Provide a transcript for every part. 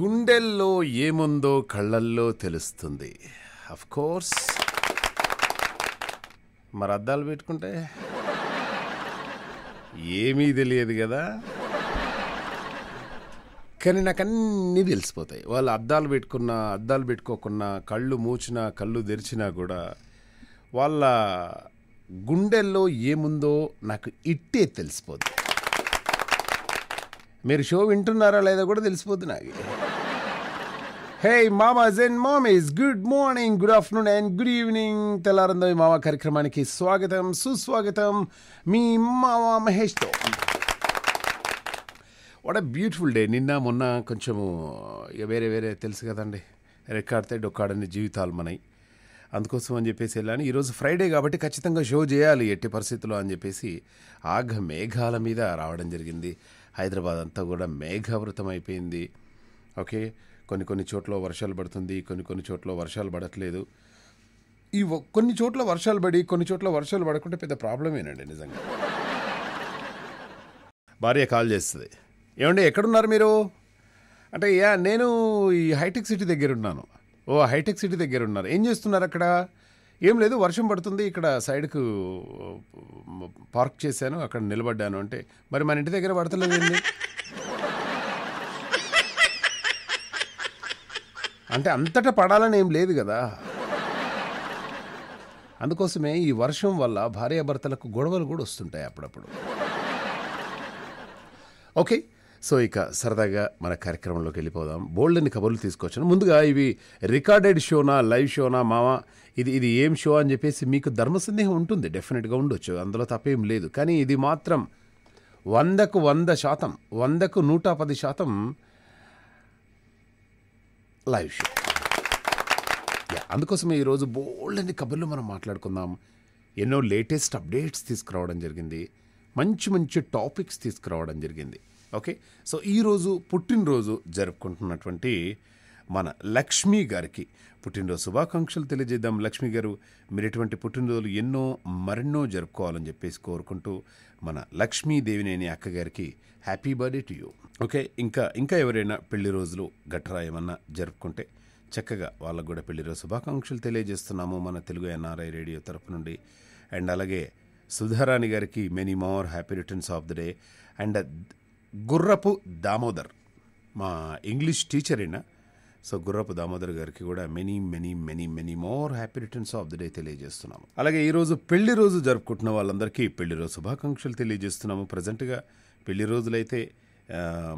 గుండెల్లో ఏముందో కళ్ళల్లో తెలుస్తుంది అఫ్ కోర్స్ మరి అద్దాలు పెట్టుకుంటే ఏమీ తెలియదు కదా కానీ నాకు అన్నీ తెలిసిపోతాయి వాళ్ళు అద్దాలు పెట్టుకున్నా అద్దాలు పెట్టుకోకున్నా కళ్ళు మూచినా కళ్ళు తెరిచినా కూడా వాళ్ళ గుండెల్లో ఏముందో నాకు ఇట్టే తెలిసిపోతుంది మీరు షో వింటున్నారా లేదా కూడా తెలిసిపోద్ది నాకు హే మామాస్ అండ్ మామీస్ good morning good afternoon and good evening తెల్లారందో మామ కార్యక్రమానికి స్వాగతం సుస్వాగతం మీ మామ మహేష్తో వాట్ అ బ్యూటిఫుల్ డే నిన్న మొన్న కొంచెము ఇక వేరే వేరే తెలుసు కదండి రెక్కాడితే డొక్కాడని జీవితాలు మనవి అందుకోసం అని చెప్పేసి వెళ్ళాను ఈరోజు ఫ్రైడే కాబట్టి ఖచ్చితంగా షో చేయాలి ఎట్టి పరిస్థితుల్లో అని చెప్పేసి ఆఘ మేఘాల మీద రావడం జరిగింది హైదరాబాద్ అంతా కూడా మేఘావృతం అయిపోయింది ఓకే కొన్ని కొన్ని చోట్ల వర్షాలు పడుతుంది కొన్ని కొన్ని చోట్ల వర్షాలు పడట్లేదు ఈ కొన్ని చోట్ల వర్షాలు పడి కొన్ని చోట్ల వర్షాలు పడకుంటే పెద్ద ప్రాబ్లమేనండి నిజంగా భార్య కాల్ చేస్తుంది ఏమండి ఎక్కడున్నారు మీరు అంటే యా నేను ఈ హైటెక్ సిటీ దగ్గర ఉన్నాను ఓ హైటెక్ సిటీ దగ్గర ఉన్నారు ఏం చేస్తున్నారు అక్కడ ఏం లేదు వర్షం పడుతుంది ఇక్కడ సైడ్కు పార్క్ చేశాను అక్కడ నిలబడ్డాను అంటే మరి మన ఇంటి దగ్గర పడతలేదండి అంటే అంతటా పడాలని ఏం లేదు కదా అందుకోసమే ఈ వర్షం వల్ల భార్యాభర్తలకు గొడవలు కూడా వస్తుంటాయి అప్పుడప్పుడు ఓకే సో ఇక సరదాగా మన కార్యక్రమంలోకి వెళ్ళిపోదాం బోల్డ్ని కబుర్లు తీసుకొచ్చాను ముందుగా ఇవి రికార్డెడ్ షోనా లైవ్ షోనా మావా ఇది ఇది ఏం షో అని చెప్పేసి మీకు ధర్మ సందేహం ఉంటుంది డెఫినెట్గా ఉండొచ్చు అందులో తప్పేం లేదు కానీ ఇది మాత్రం వందకు వంద శాతం వందకు నూట పది శాతం లైవ్ షో అందుకోసమే ఈరోజు బోల్డ్ అన్ని కబుర్లు మనం మాట్లాడుకుందాం ఎన్నో లేటెస్ట్ అప్డేట్స్ తీసుకురావడం జరిగింది మంచి మంచి టాపిక్స్ తీసుకురావడం జరిగింది ఓకే సో ఈరోజు పుట్టినరోజు జరుపుకుంటున్నటువంటి మన లక్ష్మీ గారికి పుట్టినరోజు శుభాకాంక్షలు తెలియజేద్దాం లక్ష్మి గారు మీరు ఎటువంటి పుట్టినరోజులు ఎన్నో మరెన్నో జరుపుకోవాలని చెప్పేసి కోరుకుంటూ మన లక్ష్మీదేవినేని అక్కగారికి happy birthday to you okay ఇంకా ఇంకా ఎవరైనా పెళ్లి రోజులు గట్రా ఏమన్నా జరుపుకుంటే చక్కగా వాళ్ళకు కూడా పెళ్లి రోజు శుభాకాంక్షలు తెలియజేస్తున్నాము మన తెలుగు ఎన్ఆర్ఐ రేడియో తరపు నుండి అండ్ అలాగే సుధారాణి గారికి many more happy returns of the day and Gurrapu Damodar మా ఇంగ్లీష్ టీచర్ అయినా సో గుర్రపు దామోదర్ గారికి కూడా many many many many more happy returns of the day తెలియజేస్తున్నాము అలాగే ఈరోజు పెళ్లి రోజు జరుపుకుంటున్న వాళ్ళందరికీ పెళ్లి రోజు శుభాకాంక్షలు తెలియజేస్తున్నాము ప్రజెంట్గా పెళ్లి రోజులైతే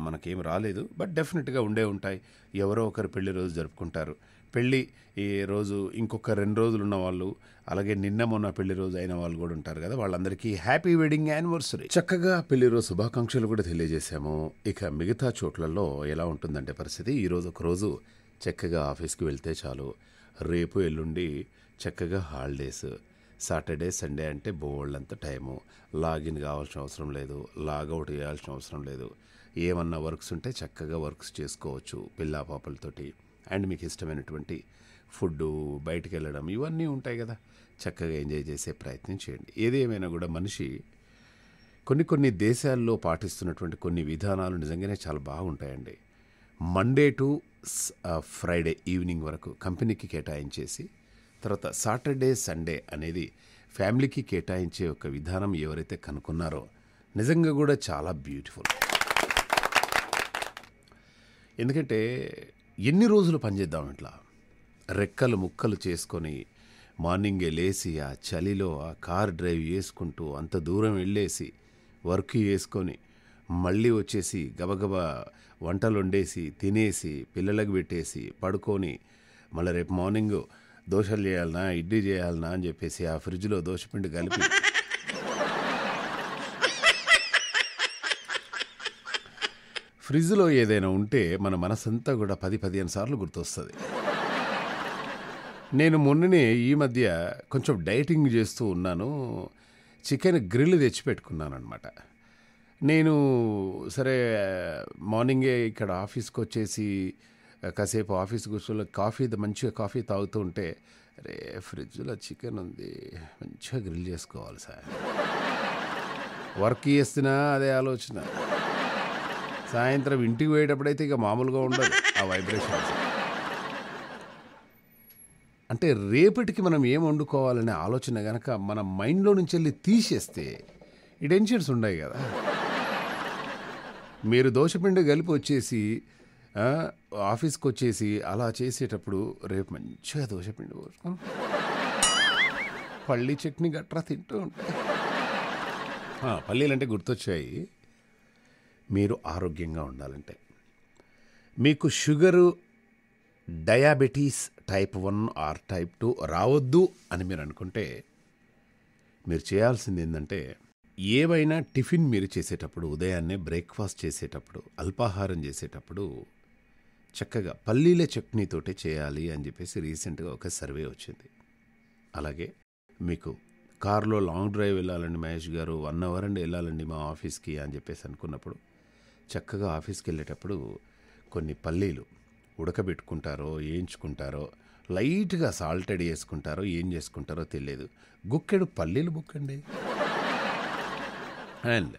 మనకేం రాలేదు బట్ డెఫినెట్గా ఉండే ఉంటాయి ఎవరో ఒకరు పెళ్లి రోజు జరుపుకుంటారు పెళ్ళి ఈ రోజు ఇంకొక రెండు రోజులు ఉన్న వాళ్ళు అలాగే నిన్న మొన్న పెళ్లి రోజు అయిన వాళ్ళు కూడా ఉంటారు కదా వాళ్ళందరికీ హ్యాపీ వెడ్డింగ్ యానివర్సరీ చక్కగా పెళ్లి రోజు శుభాకాంక్షలు కూడా తెలియజేశాము ఇక మిగతా చోట్లలో ఎలా ఉంటుందంటే పరిస్థితి ఈరోజు ఒకరోజు చక్కగా ఆఫీస్కి వెళ్తే చాలు రేపు ఎల్లుండి చక్కగా హాలిడేస్ సాటర్డే సండే అంటే బోల్డంత టైము లాగిన్ కావాల్సిన అవసరం లేదు లాగౌట్ చేయాల్సిన అవసరం లేదు ఏమన్నా వర్క్స్ ఉంటే చక్కగా వర్క్స్ చేసుకోవచ్చు పిల్లా పాపలతోటి అండ్ మీకు ఇష్టమైనటువంటి ఫుడ్ బయటకు వెళ్ళడం ఇవన్నీ ఉంటాయి కదా చక్కగా ఎంజాయ్ చేసే ప్రయత్నం చేయండి ఏది ఏమైనా కూడా మనిషి కొన్ని కొన్ని దేశాల్లో పాటిస్తున్నటువంటి కొన్ని విధానాలు నిజంగానే చాలా బాగుంటాయండి మండే టు ఫ్రైడే ఈవినింగ్ వరకు కంపెనీకి కేటాయించేసి తర్వాత సాటర్డే సండే అనేది ఫ్యామిలీకి కేటాయించే ఒక విధానం ఎవరైతే కనుక్కున్నారో నిజంగా కూడా చాలా బ్యూటిఫుల్ ఎందుకంటే ఎన్ని రోజులు పనిచేద్దాం ఇట్లా రెక్కలు ముక్కలు చేసుకొని మార్నింగే లేచి ఆ చలిలో ఆ కార్ డ్రైవ్ చేసుకుంటూ అంత దూరం వెళ్ళేసి వర్క్ చేసుకొని మళ్ళీ వచ్చేసి గబగబా వంటలు వండేసి తినేసి పిల్లలకు పెట్టేసి పడుకొని మళ్ళీ రేపు మార్నింగ్ దోశలు చేయాలనా ఇడ్లీ చేయాలనా అని చెప్పేసి ఆ ఫ్రిడ్జ్లో దోశపిండి కలిపి ఫ్రిడ్జ్లో ఏదైనా ఉంటే మన మనసంతా కూడా పది పదిహేను సార్లు గుర్తొస్తుంది నేను మొన్ననే ఈ మధ్య కొంచెం డైటింగ్ చేస్తూ ఉన్నాను చికెన్ గ్రిల్ తెచ్చిపెట్టుకున్నాను అనమాట నేను సరే మార్నింగే ఇక్కడ ఆఫీస్కి వచ్చేసి కాసేపు ఆఫీస్ కూర్చోలో కాఫీ మంచిగా కాఫీ తాగుతూ ఉంటే అరే ఫ్రిడ్జ్లో చికెన్ ఉంది మంచిగా గ్రిల్ చేసుకోవాలి సార్ వర్క్ చేస్తున్నా అదే ఆలోచన సాయంత్రం ఇంటికి పోయేటప్పుడైతే ఇక మామూలుగా ఉండదు ఆ వైబ్రేషన్ అంటే రేపటికి మనం ఏం వండుకోవాలనే ఆలోచన కనుక మన మైండ్లో నుంచి వెళ్ళి తీసేస్తే ఈ టెన్షన్స్ ఉన్నాయి కదా మీరు దోషపిండి కలిపి వచ్చేసి ఆఫీస్కి వచ్చేసి అలా చేసేటప్పుడు రేపు మంచిగా దోషపిండి పోసుకొని పల్లీ చట్నీ గట్రా తింటూ ఉంటాయి పల్లీలు అంటే గుర్తొచ్చాయి మీరు ఆరోగ్యంగా ఉండాలంటే మీకు sugar diabetes type one or type two రావద్దు అని మీరు అనుకుంటే మీరు చేయాల్సింది ఏంటంటే ఏవైనా టిఫిన్ మీరు చేసేటప్పుడు ఉదయాన్నే బ్రేక్ఫాస్ట్ చేసేటప్పుడు అల్పాహారం చేసేటప్పుడు చక్కగా పల్లీల చట్నీతోటే చేయాలి అని చెప్పేసి రీసెంట్గా ఒక సర్వే వచ్చింది అలాగే మీకు కారులో లాంగ్ డ్రైవ్ వెళ్ళాలండి మహేష్ గారు వన్ అవర్ అండి వెళ్ళాలండి మా ఆఫీస్కి అని చెప్పేసి అనుకున్నప్పుడు చక్కగా ఆఫీస్కి వెళ్ళేటప్పుడు కొన్ని పల్లీలు ఉడకబెట్టుకుంటారో వేయించుకుంటారో లైట్గా సాల్టెడ్ చేసుకుంటారో ఏం చేసుకుంటారో తెలియదు గుక్కెడు పల్లీలు బుక్కండి అండ్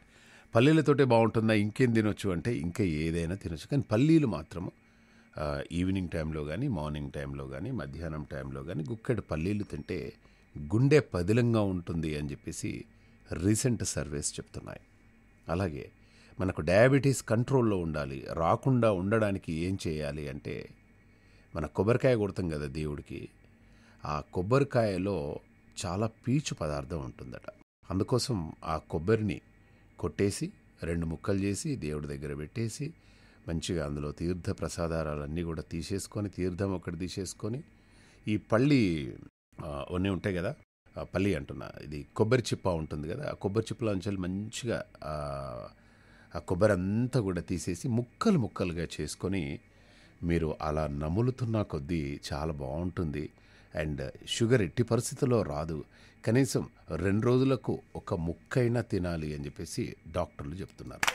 పల్లీలతోటే బాగుంటుందా ఇంకేం తినొచ్చు అంటే ఇంకా ఏదైనా తినొచ్చు కానీ పల్లీలు మాత్రము ఈవినింగ్ టైంలో కానీ మార్నింగ్ టైంలో కానీ మధ్యాహ్నం టైంలో కానీ గుక్కెడు పల్లీలు తింటే గుండె పదిలంగా ఉంటుంది అని చెప్పేసి రీసెంట్ సర్వేస్ చెప్తున్నాయి అలాగే మనకు డయాబెటీస్ కంట్రోల్లో ఉండాలి రాకుండా ఉండడానికి ఏం చేయాలి అంటే మన కొబ్బరికాయ కొడతాం కదా దేవుడికి ఆ కొబ్బరికాయలో చాలా పీచు పదార్థం ఉంటుందట అందుకోసం ఆ కొబ్బరిని కొట్టేసి రెండు ముక్కలు చేసి దేవుడి దగ్గర పెట్టేసి మంచిగా అందులో తీర్థ ప్రసాదాలన్నీ కూడా తీసేసుకొని తీర్థం ఒకటి తీసేసుకొని ఈ పళ్ళి అన్నీ ఉంటాయి కదా పల్లి అంటున్నా ఇది కొబ్బరి చిప్ప ఉంటుంది కదా ఆ కొబ్బరి చిప్పలో నుంచి మంచిగా ఆ కొబ్బరి అంతా కూడా తీసేసి ముక్కలు ముక్కలుగా చేసుకొని మీరు అలా నములుతున్న కొద్దీ చాలా బాగుంటుంది అండ్ షుగర్ ఎట్టి పరిస్థితుల్లో రాదు కనీసం రెండు రోజులకు ఒక ముక్కైనా తినాలి అని చెప్పేసి డాక్టర్లు చెప్తున్నారు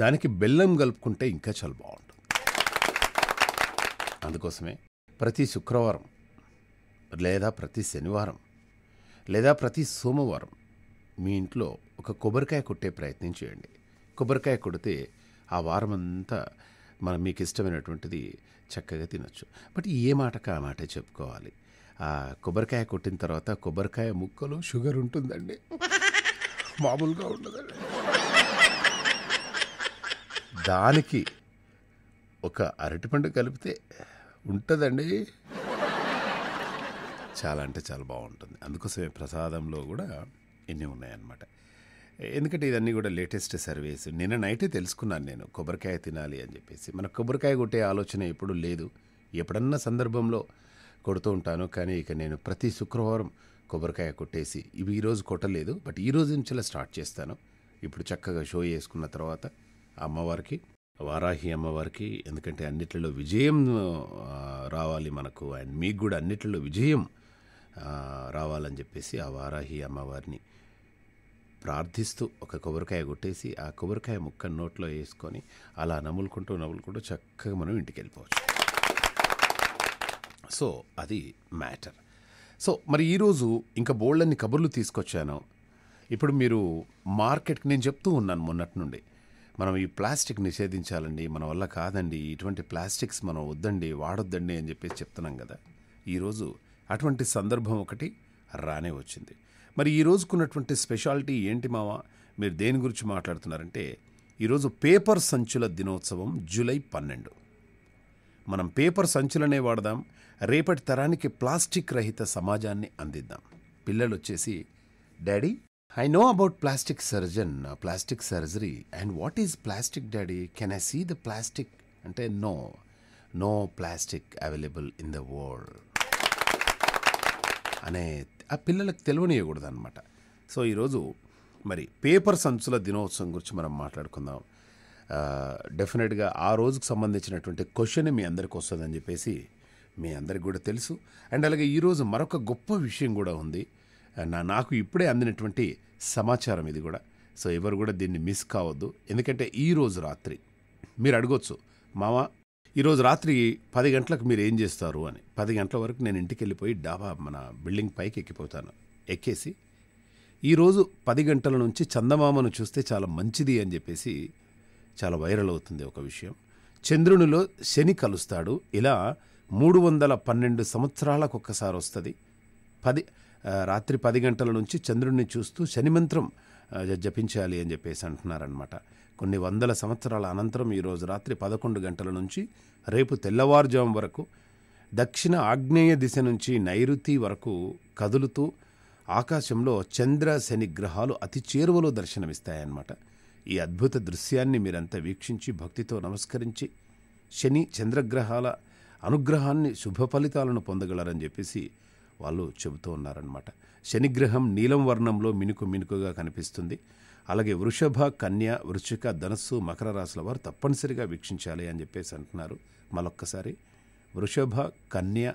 దానికి బెల్లం కలుపుకుంటే ఇంకా చాలా బాగుంటుంది అందుకోసమే ప్రతి శుక్రవారం లేదా ప్రతి శనివారం లేదా ప్రతి సోమవారం మీ ఇంట్లో ఒక కొబ్బరికాయ కొట్టే ప్రయత్నం చేయండి కొబ్బరికాయ కొడితే ఆ వారం అంతా మనం మీకు ఇష్టమైనటువంటిది చక్కగా తినొచ్చు బట్ ఏ మాటక ఆ మాటే చెప్పుకోవాలి ఆ కొబ్బరికాయ కొట్టిన తర్వాత కొబ్బరికాయ ముక్కలు షుగర్ ఉంటుందండి మామూలుగా ఉండదండి దానికి ఒక అరటిపండు కలిపితే ఉంటుందండి చాలా అంటే చాలా బాగుంటుంది అందుకోసమే ప్రసాదంలో కూడా ఎన్ని ఉన్నాయన్నమాట ఎందుకంటే ఇదన్నీ కూడా లేటెస్ట్ సర్వేస్ నిన్న నైటే తెలుసుకున్నాను నేను కొబ్బరికాయ తినాలి అని చెప్పేసి మన కొబ్బరికాయ కొట్టే ఆలోచన ఎప్పుడు లేదు ఎప్పుడన్నా సందర్భంలో కొడుతూ ఉంటాను కానీ ఇక నేను ప్రతి శుక్రవారం కొబ్బరికాయ కొట్టేసి ఇవి ఈరోజు కొట్టలేదు బట్ ఈ రోజు నుంచి స్టార్ట్ చేస్తాను ఇప్పుడు చక్కగా షో చేసుకున్న తర్వాత అమ్మవారికి వారాహి అమ్మవారికి ఎందుకంటే అన్నిట్లలో విజయం రావాలి మనకు అండ్ మీకు కూడా అన్నిట్లలో విజయం రావాలని చెప్పేసి ఆ వారాహి అమ్మవారిని ప్రార్థిస్తూ ఒక కొబ్బరికాయ కొట్టేసి ఆ కొబ్బరికాయ ముక్క నోట్లో వేసుకొని అలా నములుకుంటూ నములుకుంటూ చక్కగా మనం ఇంటికి వెళ్ళిపోవచ్చు సో అది మ్యాటర్ సో మరి ఈరోజు ఇంకా బోల్డన్ని కబుర్లు తీసుకొచ్చాను ఇప్పుడు మీరు మార్కెట్కి నేను చెప్తూ ఉన్నాను మొన్నటి నుండి మనం ఈ ప్లాస్టిక్ నిషేధించాలండి మన వల్ల కాదండి ఇటువంటి ప్లాస్టిక్స్ మనం వద్దండి వాడొద్దండి అని చెప్పేసి చెప్తున్నాం కదా ఈరోజు అటువంటి సందర్భం ఒకటి రానే వచ్చింది మరి ఈ రోజుకున్నటువంటి స్పెషాలిటీ ఏంటి మావా మీరు దేని గురించి మాట్లాడుతున్నారంటే ఈరోజు పేపర్ సంచుల దినోత్సవం జూలై పన్నెండు మనం పేపర్ సంచులనే వాడదాం రేపటి తరానికి ప్లాస్టిక్ రహిత సమాజాన్ని అందిద్దాం పిల్లలు వచ్చేసి daddy I know about plastic surgeon plastic surgery and what is plastic daddy can I see the plastic అంటే no no plastic available in the world అనే ఆ పిల్లలకు తెలియనియకూడదు అనమాట సో ఈరోజు మరి పేపర్ సంచుల దినోత్సవం గురించి మనం మాట్లాడుకుందాం డెఫినెట్గా ఆ రోజుకు సంబంధించినటువంటి క్వశ్చన్ మీ అందరికి వస్తుందని చెప్పేసి మీ అందరికి కూడా తెలుసు అండ్ అలాగే ఈరోజు మరొక గొప్ప విషయం కూడా ఉంది నా నాకు ఇప్పుడే అందినటువంటి సమాచారం ఇది కూడా సో ఎవరు కూడా దీన్ని మిస్ కావద్దు ఎందుకంటే ఈరోజు రాత్రి మీరు అడగొచ్చు మామ ఈరోజు రాత్రి పది గంటలకు మీరు ఏం చేస్తారు అని పది గంటల వరకు నేను ఇంటికి వెళ్ళిపోయి డాబా మన బిల్డింగ్ పైకి ఎక్కిపోతాను ఎక్కేసి ఈరోజు పది గంటల నుంచి చందమామను చూస్తే చాలా మంచిది అని చెప్పేసి చాలా వైరల్ అవుతుంది ఒక విషయం చంద్రునిలో శని కలుస్తాడు ఇలా మూడు వందల పన్నెండు సంవత్సరాలకు ఒక్కసారి వస్తుంది పది రాత్రి పది గంటల నుంచి చంద్రుడిని చూస్తూ శని మంత్రం జపించాలి అని చెప్పేసి అంటున్నారనమాట కొన్ని వందల సంవత్సరాల అనంతరం ఈరోజు రాత్రి పదకొండు గంటల నుంచి రేపు తెల్లవారుజాం వరకు దక్షిణ ఆగ్నేయ దిశ నుంచి నైరుతి వరకు కదులుతూ ఆకాశంలో చంద్ర శని గ్రహాలు అతి చేరువలో దర్శనమిస్తాయన్నమాట ఈ అద్భుత దృశ్యాన్ని మీరంతా వీక్షించి భక్తితో నమస్కరించి శని చంద్రగ్రహాల అనుగ్రహాన్ని శుభ ఫలితాలను పొందగలరని చెప్పేసి వాళ్ళు చెబుతూ ఉన్నారనమాట శనిగ్రహం నీలం వర్ణంలో మినుకు మినుకుగా కనిపిస్తుంది అలాగే వృషభ కన్య వృశ్చిక ధనస్సు మకర రాశుల వారు తప్పనిసరిగా వీక్షించాలి అని చెప్పేసి అంటున్నారు మరొక్కసారి వృషభ కన్య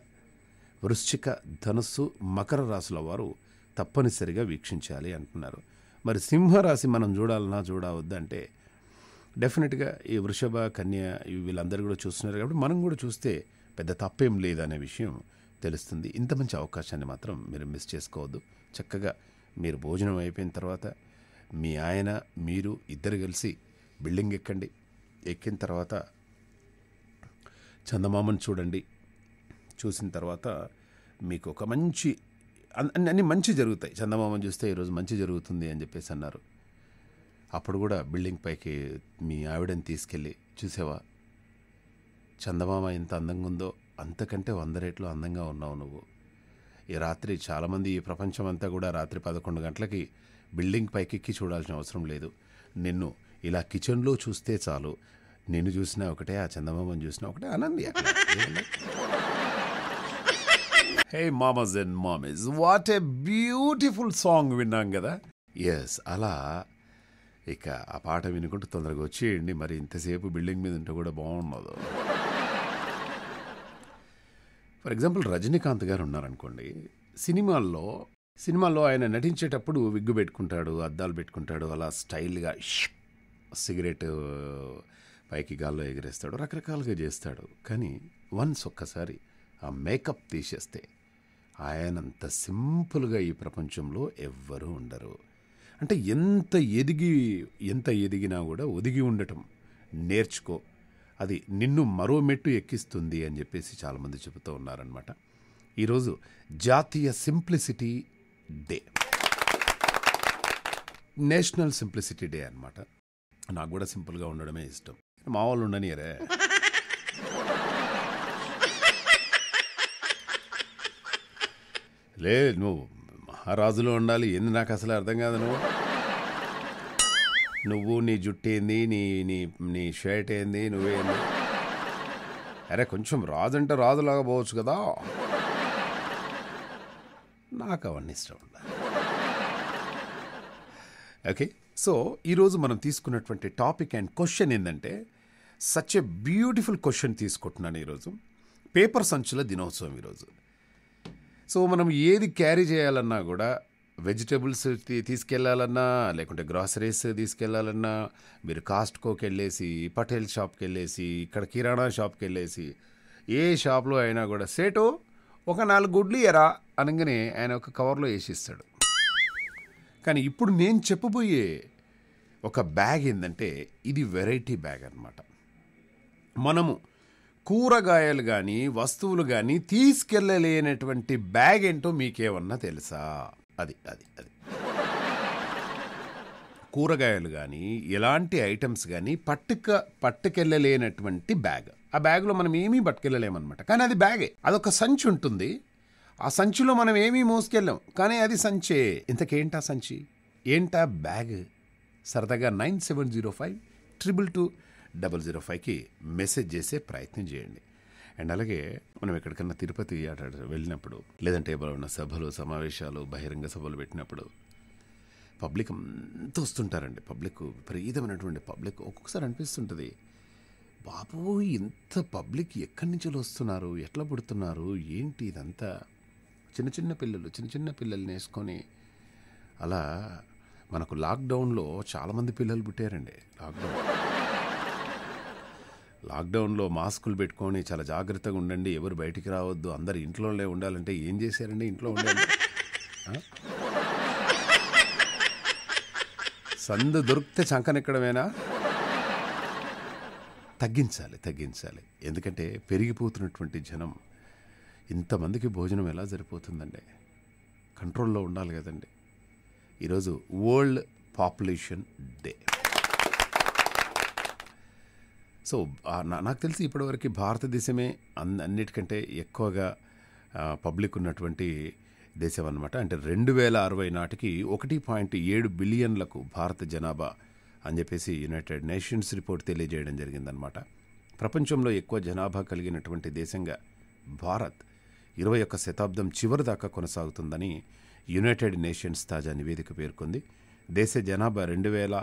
వృశ్చిక ధనస్సు మకర రాశుల వారు తప్పనిసరిగా వీక్షించాలి అంటున్నారు మరి సింహరాశి మనం చూడాలన్నా చూడవద్దంటే డెఫినెట్గా ఈ వృషభ కన్య వీళ్ళందరూ కూడా చూస్తున్నారు కాబట్టి మనం కూడా చూస్తే పెద్ద తప్పేం లేదనే విషయం తెలుస్తుంది ఇంత మంచి అవకాశాన్ని మాత్రం మీరు మిస్ చేసుకోవద్దు చక్కగా మీరు భోజనం అయిపోయిన తర్వాత మీ ఆయన మీరు ఇద్దరు కలిసి బిల్డింగ్ ఎక్కండి ఎక్కిన తర్వాత చందమామను చూడండి చూసిన తర్వాత మీకు ఒక మంచి అన్నీ మంచి జరుగుతాయి చందమామను చూస్తే ఈరోజు మంచి జరుగుతుంది అని చెప్పేసి అన్నారు అప్పుడు కూడా బిల్డింగ్ పైకి మీ ఆవిడని తీసుకెళ్ళి చూసావా చందమామ ఎంత అందంగా ఉందో అంతకంటే వంద రేట్లు అందంగా ఉన్నావు నువ్వు ఈ రాత్రి చాలామంది ఈ ప్రపంచం అంతా కూడా రాత్రి పదకొండు గంటలకి బిల్డింగ్ పైకెక్కి చూడాల్సిన అవసరం లేదు నిన్ను ఇలా కిచెన్లో చూస్తే చాలు నిన్ను చూసినా ఒకటే ఆ చందమామని చూసినా ఒకటే అనన్య హే మామస్ అండ్ మామీస్ వాట్ ఏ బ్యూటిఫుల్ సాంగ్ విన్నాం కదా ఎస్ అలా ఇక ఆ పాట వినుకుంటూ తొందరగా వచ్చేయండి మరి ఇంతసేపు బిల్డింగ్ మీద ఉంటే కూడా బాగుండదు ఫర్ ఎగ్జాంపుల్ రజనీకాంత్ గారు ఉన్నారనుకోండి సినిమాల్లో సినిమాలో ఆయన నటించేటప్పుడు విగ్గు పెట్టుకుంటాడు అద్దాలు పెట్టుకుంటాడు అలా స్టైల్గా సిగరెట్ పైకి గాల్లో ఎగిరేస్తాడు రకరకాలుగా చేస్తాడు కానీ వన్స్ ఒక్కసారి ఆ మేకప్ తీసేస్తే ఆయనంత సింపుల్గా ఈ ప్రపంచంలో ఎవ్వరూ ఉండరు అంటే ఎంత ఎదిగి ఎంత ఎదిగినా కూడా ఒదిగి ఉండటం నేర్చుకో అది నిన్ను మరో మెట్టు ఎక్కిస్తుంది అని చెప్పేసి చాలామంది చెబుతూ ఉన్నారనమాట ఈరోజు జాతీయ simplicity day national simplicity day అనమాట నాకు కూడా సింపుల్గా ఉండడమే ఇష్టం మా వాళ్ళు అరే లే నువ్వు మహారాజులో ఉండాలి ఏంది నాకు అసలు అర్థం కాదు నువ్వు నువ్వు నీ జుట్టు ఏంది నీ నీ నీ షర్ట్ ఏంది నువ్వేంది అరే కొంచెం రాజు అంటే రాజులాగా పోవచ్చు కదా నాకు అవన్నీ ఇష్టం ఓకే సో ఈరోజు మనం తీసుకున్నటువంటి టాపిక్ అండ్ క్వశ్చన్ ఏంటంటే సచ్ ఎ బ్యూటిఫుల్ క్వశ్చన్ తీసుకుంటున్నాను ఈరోజు పేపర్ సంచుల దినోత్సవం ఈరోజు సో మనం ఏది క్యారీ చేయాలన్నా కూడా వెజిటేబుల్స్ తీసుకెళ్లాలన్నా లేకుంటే గ్రాసరీస్ తీసుకెళ్లాలన్నా మీరు కాస్ట్కోకి వెళ్ళేసి పటేల్ షాప్కి వెళ్ళేసి ఇక్కడ కిరాణా షాప్కి వెళ్ళేసి ఏ షాప్లో అయినా కూడా సేటు ఒక నాలుగు గుడ్లు ఎరా అనగానే ఆయన ఒక కవర్లో వేసిస్తాడు కానీ ఇప్పుడు నేను చెప్పబోయే ఒక బ్యాగ్ ఏంటంటే ఇది వెరైటీ బ్యాగ్ అనమాట మనము కూరగాయలు కానీ వస్తువులు కానీ తీసుకెళ్ళలేనటువంటి బ్యాగ్ ఏంటో మీకేమన్నా తెలుసా అది అది అది కూరగాయలు కానీ ఎలాంటి ఐటమ్స్ కానీ పట్టుక పట్టుకెళ్ళలేనటువంటి బ్యాగ్ ఆ బ్యాగ్లో మనం ఏమీ పట్టుకెళ్ళలేమన్నమాట కానీ అది బ్యాగే అదొక సంచి ఉంటుంది ఆ సంచిలో మనం ఏమీ మోసుకెళ్ళాం కానీ అది సంచే ఇంతకేంటా సంచి ఏంటా బ్యాగ్ సరదాగా nine seven zero five triple two double zero ఫైవ్కి మెసేజ్ చేసే ప్రయత్నం చేయండి అండ్ అలాగే మనం ఎక్కడికన్నా తిరుపతి అట వెళ్ళినప్పుడు లేదంటే ఎవరైనా సభలు సమావేశాలు బహిరంగ సభలు పెట్టినప్పుడు పబ్లిక్ అంతా వస్తుంటారండి పబ్లిక్ విపరీతమైనటువంటి పబ్లిక్ ఒక్కొక్కసారి అనిపిస్తుంటుంది బాబు ఇంత పబ్లిక్ ఎక్కడి నుంచి వస్తున్నారు ఎట్లా పుడుతున్నారు ఏంటి ఇదంతా చిన్న చిన్న పిల్లలు చిన్న చిన్న పిల్లల్ని వేసుకొని అలా మనకు లాక్డౌన్లో చాలామంది పిల్లలు పుట్టారండి లాక్డౌన్ లాక్డౌన్లో మాస్కులు పెట్టుకొని చాలా జాగ్రత్తగా ఉండండి ఎవరు బయటికి రావద్దు అందరు ఇంట్లోనే ఉండాలంటే ఏం చేశారండి ఇంట్లో ఉండాలి సందు దొరికితే చంకనెక్కడమేనా తగ్గించాలి తగ్గించాలి ఎందుకంటే పెరిగిపోతున్నటువంటి జనం ఇంతమందికి భోజనం ఎలా సరిపోతుందండి కంట్రోల్లో ఉండాలి కదండి ఈరోజు వరల్డ్ పాపులేషన్ డే సో నాకు తెలిసి ఇప్పటివరకు భారతదేశమే అన్నిటికంటే ఎక్కువగా పబ్లిక్ ఉన్నటువంటి దేశం అనమాట అంటే రెండు వేల అరవై నాటికి ఒకటి పాయింట్ ఏడు బిలియన్లకు భారత జనాభా అని చెప్పేసి యునైటెడ్ నేషన్స్ రిపోర్ట్ తెలియజేయడం జరిగిందనమాట ప్రపంచంలో ఎక్కువ జనాభా కలిగినటువంటి దేశంగా భారత్ ఇరవై ఒక్క శతాబ్దం చివరి దాకా కొనసాగుతుందని యునైటెడ్ నేషన్స్ తాజా నివేదిక పేర్కొంది దేశ జనాభా రెండు వేల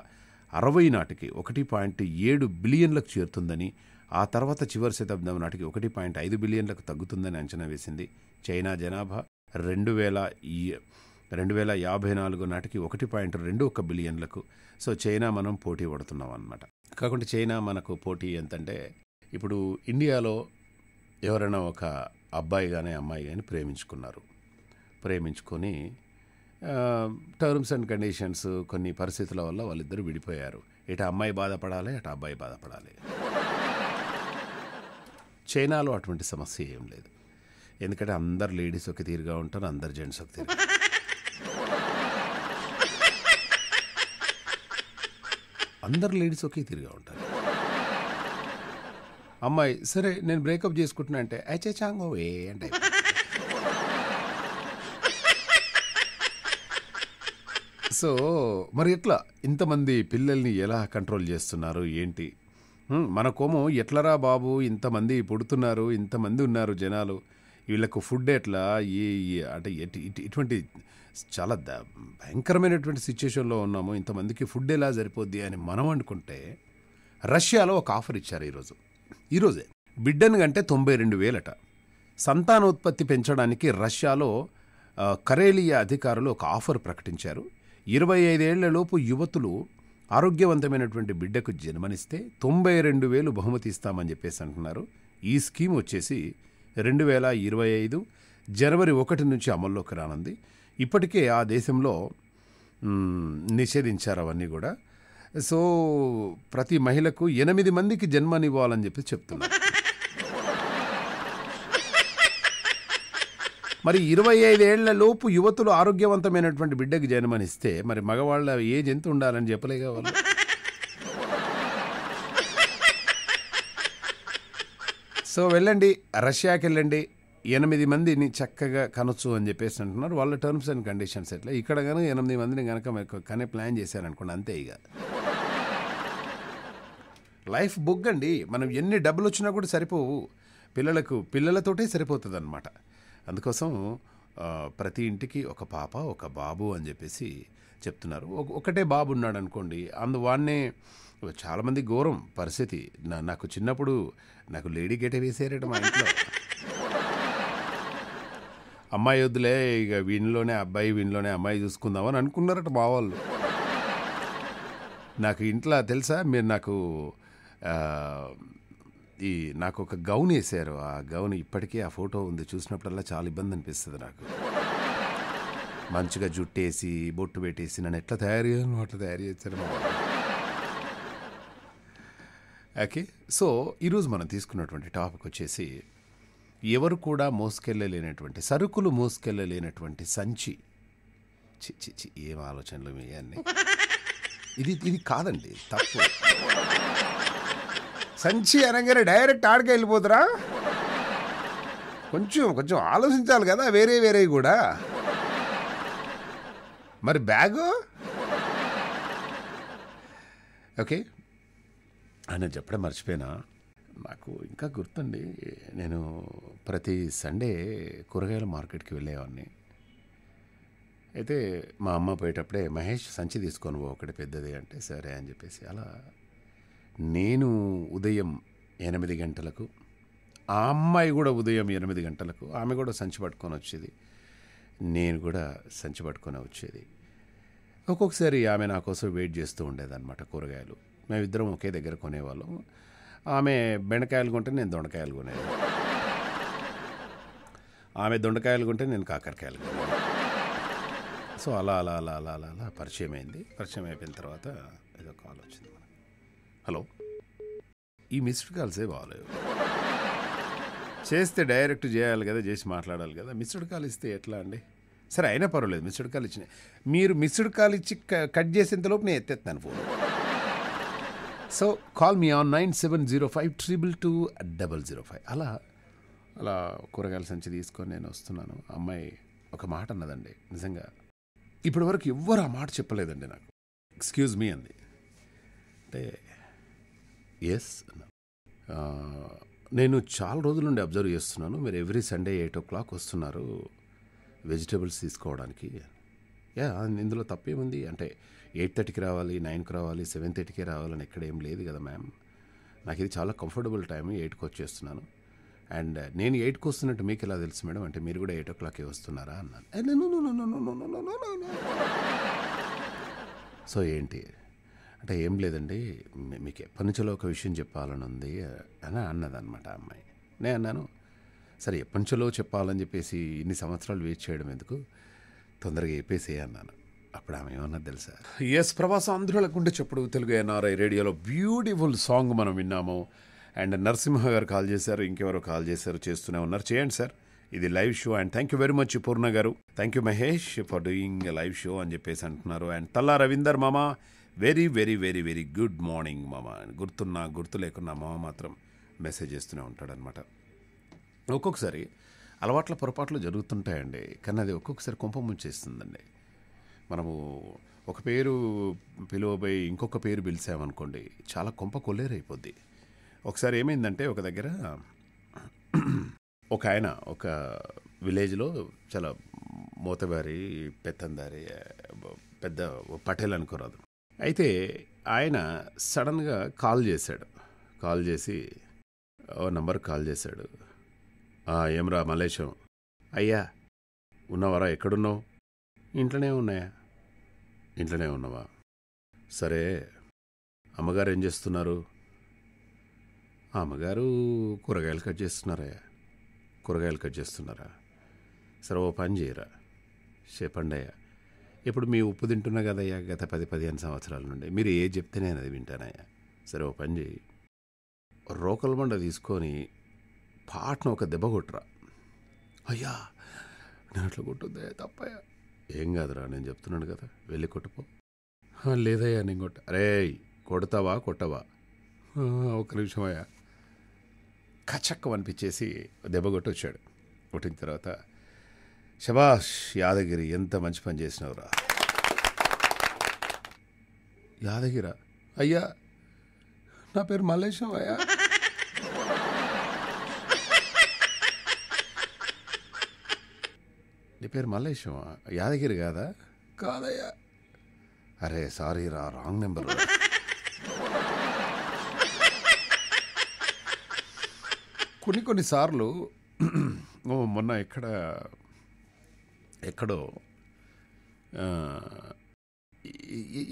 అరవై నాటికి ఒకటి పాయింట్ ఏడు బిలియన్లకు చేరుతుందని ఆ తర్వాత చివరి శతాబ్దం నాటికి ఒకటి పాయింట్ ఐదు బిలియన్లకు తగ్గుతుందని అంచనా వేసింది చైనా జనాభా రెండు వేల రెండు వేల యాభై నాలుగు నాటికి ఒకటి పాయింట్ రెండు ఒక బిలియన్లకు సో చైనా మనం పోటీ పడుతున్నాం అనమాట కాకుంటే చైనా మనకు పోటీ ఎంతంటే ఇప్పుడు ఇండియాలో ఎవరైనా ఒక అబ్బాయి కానీ అమ్మాయి కానీ ప్రేమించుకున్నారు ప్రేమించుకొని టర్మ్స్ అండ్ కండిషన్స్ కొన్ని పరిస్థితుల వల్ల వాళ్ళిద్దరు విడిపోయారు ఇటు అమ్మాయి బాధపడాలి అటు అబ్బాయి బాధపడాలి చైనాలో అటువంటి సమస్య ఏం లేదు ఎందుకంటే అందరు లేడీస్ ఒక తీరుగా ఉంటారు అందరు జెంట్స్ ఒక తీరుగా అందరు లేడీస్ ఒకే తీరుగా ఉంటారు అమ్మాయి సరే నేను బ్రేకప్ చేసుకుంటున్నా అంటే అచే చాంగో ఏ అంటే సో మరి ఎట్లా ఇంతమంది పిల్లల్ని ఎలా కంట్రోల్ చేస్తున్నారు ఏంటి మన కోము ఎట్లరా బాబు ఇంతమంది పుడుతున్నారు ఇంతమంది ఉన్నారు జనాలు వీళ్ళకు ఫుడ్ ఎట్లా ఏ అంటే ఇటువంటి చాలా భయంకరమైనటువంటి సిచ్యుయేషన్లో ఉన్నాము ఇంతమందికి ఫుడ్ ఎలా సరిపోద్ది అని మనం అనుకుంటే రష్యాలో ఒక ఆఫర్ ఇచ్చారు ఈరోజు ఈరోజే బిడ్డను కంటే తొంభై రెండు వేలట సంతానోత్పత్తి పెంచడానికి రష్యాలో కరేలియా అధికారులు ఒక ఆఫర్ ప్రకటించారు ఇరవై ఐదేళ్లలోపు యువతులు ఆరోగ్యవంతమైనటువంటి బిడ్డకు జన్మనిస్తే తొంభై రెండు వేలు బహుమతి ఇస్తామని చెప్పేసి అంటున్నారు ఈ స్కీమ్ వచ్చేసి రెండు వేల ఇరవై ఐదు జనవరి ఒకటి నుంచి అమల్లోకి రానుంది ఇప్పటికే ఆ దేశంలో నిషేధించారు అవన్నీ కూడా సో ప్రతి మహిళకు ఎనిమిది మందికి జన్మనివ్వాలని చెప్పి చెప్తున్నారు మరి ఇరవై ఐదేళ్ల లోపు యువతులు ఆరోగ్యవంతమైనటువంటి బిడ్డకి జన్మనిస్తే మరి మగవాళ్ళ ఏజ్ ఎంత ఉండాలని చెప్పలేగా వాళ్ళు సో వెళ్ళండి రష్యాకి వెళ్ళండి ఎనిమిది మందిని చక్కగా కనొచ్చు అని చెప్పేసి అంటున్నారు వాళ్ళ టర్మ్స్ అండ్ కండిషన్స్ ఎట్లా ఇక్కడ కనుక ఎనిమిది మందిని కనుక కనే ప్లాన్ చేశారనుకోండి అంతే ఇక లైఫ్ బుక్ అండి మనం ఎన్ని డబ్బులు వచ్చినా కూడా సరిపోవు పిల్లలకు పిల్లలతోటే సరిపోతుంది అనమాట అందుకోసం ప్రతి ఇంటికి ఒక పాప ఒక బాబు అని చెప్పేసి చెప్తున్నారు ఒకటే బాబు ఉన్నాడు అనుకోండి అందువాన్నే చాలామంది ఘోరం పరిస్థితి నాకు చిన్నప్పుడు నాకు లేడీ గేట వేసేరట మా ఇంట్లో అమ్మాయి వద్దులే ఇక వీనిలోనే అబ్బాయి వీనిలోనే అమ్మాయి చూసుకుందామని అనుకున్నారట మా వాళ్ళు నాకు ఇంట్లో తెలుసా మీరు నాకు ఈ నాకు ఒక గౌన్ వేశారు ఆ గౌన్ ఇప్పటికీ ఆ ఫోటో ఉంది చూసినప్పుడల్లా చాలా ఇబ్బంది అనిపిస్తుంది నాకు మంచిగా జుట్టేసి బొట్టు పెట్టేసి నన్ను ఎట్లా తయారు చేయను అట్లా తయారు చేశారు ఓకే సో ఈరోజు మనం తీసుకున్నటువంటి టాపిక్ వచ్చేసి ఎవరు కూడా మోసుకెళ్ళలేనటువంటి సరుకులు మోసుకెళ్ళలేనటువంటి సంచి చి ఏం ఆలోచనలు మీ అన్నీ ఇది ఇది కాదండి తప్పు సంచి అనగానే డైరెక్ట్ ఆడికి వెళ్ళిపోతురా కొంచెం కొంచెం ఆలోచించాలి కదా వేరే వేరే కూడా మరి బ్యాగు ఓకే ఆయన చెప్పడం మర్చిపోయినా నాకు ఇంకా గుర్తుంది నేను ప్రతి సండే కూరగాయల మార్కెట్కి వెళ్ళేవాడిని అయితే మా అమ్మ పోయేటప్పుడే మహేష్ సంచి తీసుకొని పో ఒకటి పెద్దది అంటే సరే అని చెప్పేసి అలా నేను ఉదయం ఎనిమిది గంటలకు ఆ అమ్మాయి కూడా ఉదయం ఎనిమిది గంటలకు ఆమె కూడా సంచి పట్టుకొని వచ్చేది నేను కూడా సంచి పట్టుకొని వచ్చేది ఒక్కొక్కసారి ఆమె నా కోసం వెయిట్ చేస్తూ ఉండేదన్నమాట కూరగాయలు మేమిద్దరం ఒకే దగ్గర కొనేవాళ్ళం ఆమె బెండకాయలు కొంటే నేను దొండకాయలు కొనేది ఆమె దొండకాయలు కొంటే నేను కాకరకాయలు కొనేది సో అలా అలా అలా అలా అలా అలా పరిచయం అయింది పరిచయం అయిపోయిన తర్వాత ఏదో కాల్ వచ్చింది మనకి హలో ఈ మిస్డ్ కాల్సే బాగాలేవు చేస్తే డైరెక్ట్ చేయాలి కదా చేసి మాట్లాడాలి కదా మిస్డ్ కాల్ ఇస్తే ఎట్లా అండి సరే అయినా పర్వాలేదు మిస్డ్ కాల్ ఇచ్చినాయి మీరు మిస్డ్ కాల్ ఇచ్చి కట్ చేసేంతలోపు నేను ఎత్తేస్తాను phone so call me on nine seven zero five triple two double zero five అలా అలా కూరగాయల సంచి తీసుకొని నేను వస్తున్నాను అమ్మాయి ఒక మాట అన్నదండి నిజంగా ఇప్పటి వరకు ఎవ్వరు ఆ మాట చెప్పలేదండి నాకు ఎక్స్క్యూజ్ మీ అంది అంటే ఎస్ నేను చాలా రోజుల నుండి అబ్జర్వ్ చేస్తున్నాను మీరు every Sunday eight o'clock వస్తున్నారు వెజిటేబుల్స్ తీసుకోవడానికి యా ఇందులో తప్పేముంది అంటే ఎయిట్ థర్టీకి రావాలి నైన్కి రావాలి సెవెన్ థర్టీకి రావాలని ఎక్కడ ఏం లేదు కదా మ్యామ్ నాకు ఇది చాలా కంఫర్టబుల్ టైం ఎయిట్కి వచ్చేస్తున్నాను అండ్ నేను ఎయిట్కి వస్తున్నట్టు మీకు ఎలా తెలుసు మేడం అంటే మీరు కూడా ఎయిట్ ఓ క్లాక్కి వస్తున్నారా అన్నాను సో ఏంటి అంటే ఏం లేదండి మీకు ఎప్పటి నుంచో ఒక విషయం చెప్పాలని ఉంది అని అన్నదన్నమాట అమ్మాయి నేను అన్నాను సరే ఎప్పటి నుంచో చెప్పాలని చెప్పేసి ఇన్ని సంవత్సరాలు వెయిట్ చేయడం ఎందుకు తొందరగా చెప్పేసి అన్నాను అప్పుడు ఆమె ఏమన్నా తెలుసా ఎస్ ప్రభాస్ ఆంధ్రులకు గుండె చెప్పుడు తెలుగు ఎన్ఆర్ఐ రేడియోలో బ్యూటిఫుల్ సాంగ్ మనం విన్నాము అండ్ నరసింహ గారు కాల్ చేశారు ఇంకెవరో కాల్ చేశారు చేస్తూనే ఉన్నారు చేయండి సార్ ఇది live show and thank you very much Poorna గారు thank you Mahesh for doing live show అని చెప్పేసి అంటున్నారు అండ్ తల్లా రవీందర్ మామ very very very very good morning మామ గుర్తున్నా గుర్తు లేకున్నా మామ మాత్రం మెసేజ్ చేస్తూనే ఉంటాడనమాట ఒక్కొక్కసారి అలవాట్ల పొరపాట్లు జరుగుతుంటాయండి కానీ అది ఒక్కొక్కసారి కుంపం ముంచేస్తుందండి మనము ఒక పేరు పిలువబోయి ఇంకొక పేరు పిలిచామనుకోండి చాలా కొంప కొల్లేరైపోద్ది ఒకసారి ఏమైందంటే ఒక దగ్గర ఒక ఆయన ఒక విలేజ్లో చాలా మూతబారి పెత్తందారి పెద్ద పటేల్ అనుకోరాదు అయితే ఆయన సడన్గా కాల్ చేశాడు కాల్ చేసి ఓ నంబర్ కాల్ చేశాడు ఏమ్రా మలేశం అయ్యా ఉన్నవారా ఎక్కడున్నావు ఇంట్లోనే ఉన్నాయా ఇంట్లోనే ఉన్నావా సరే అమ్మగారు ఏం చేస్తున్నారు అమ్మగారు కూరగాయలు కట్ చేస్తున్నారా కూరగాయలు కట్ చేస్తున్నారా సరే ఓ పని చేయరా చెప్పండి అయ్యా ఇప్పుడు మీ ఉప్పు తింటున్నా కదయ్యా గత పది పదిహేను సంవత్సరాల నుండి మీరు ఏ చెప్తే నేను అది వింటానయ్యా సరే ఓ పని చేయి రోకల బండ తీసుకొని పాటను ఒక దెబ్బ కొట్టరా అయ్యా నేను అట్లా కొట్టుద్దా తప్పయ్యా ఏం కాదురా నేను చెప్తున్నాను కదా వెళ్ళి కొట్టుపో లేదయ్యా నేను కొట్ట అరే కొడతావా కొట్టవా ఒక నిమిషమయ్యా కచక్క అనిపించేసి దెబ్బ కొట్టి వచ్చాడు కొట్టిన తర్వాత శబాష్ యాదగిరి ఎంత మంచి పని చేసినావురా యాదగిరా అయ్యా నా పేరు మల్లేశం అయ్యా నీ పేరు మల్లేశం యాదగిరి కాదా కాదయ్యా అరే సారీ రా రాంగ్ నెంబర్ కొన్ని కొన్నిసార్లు సార్లు మొన్న ఎక్కడ ఎక్కడో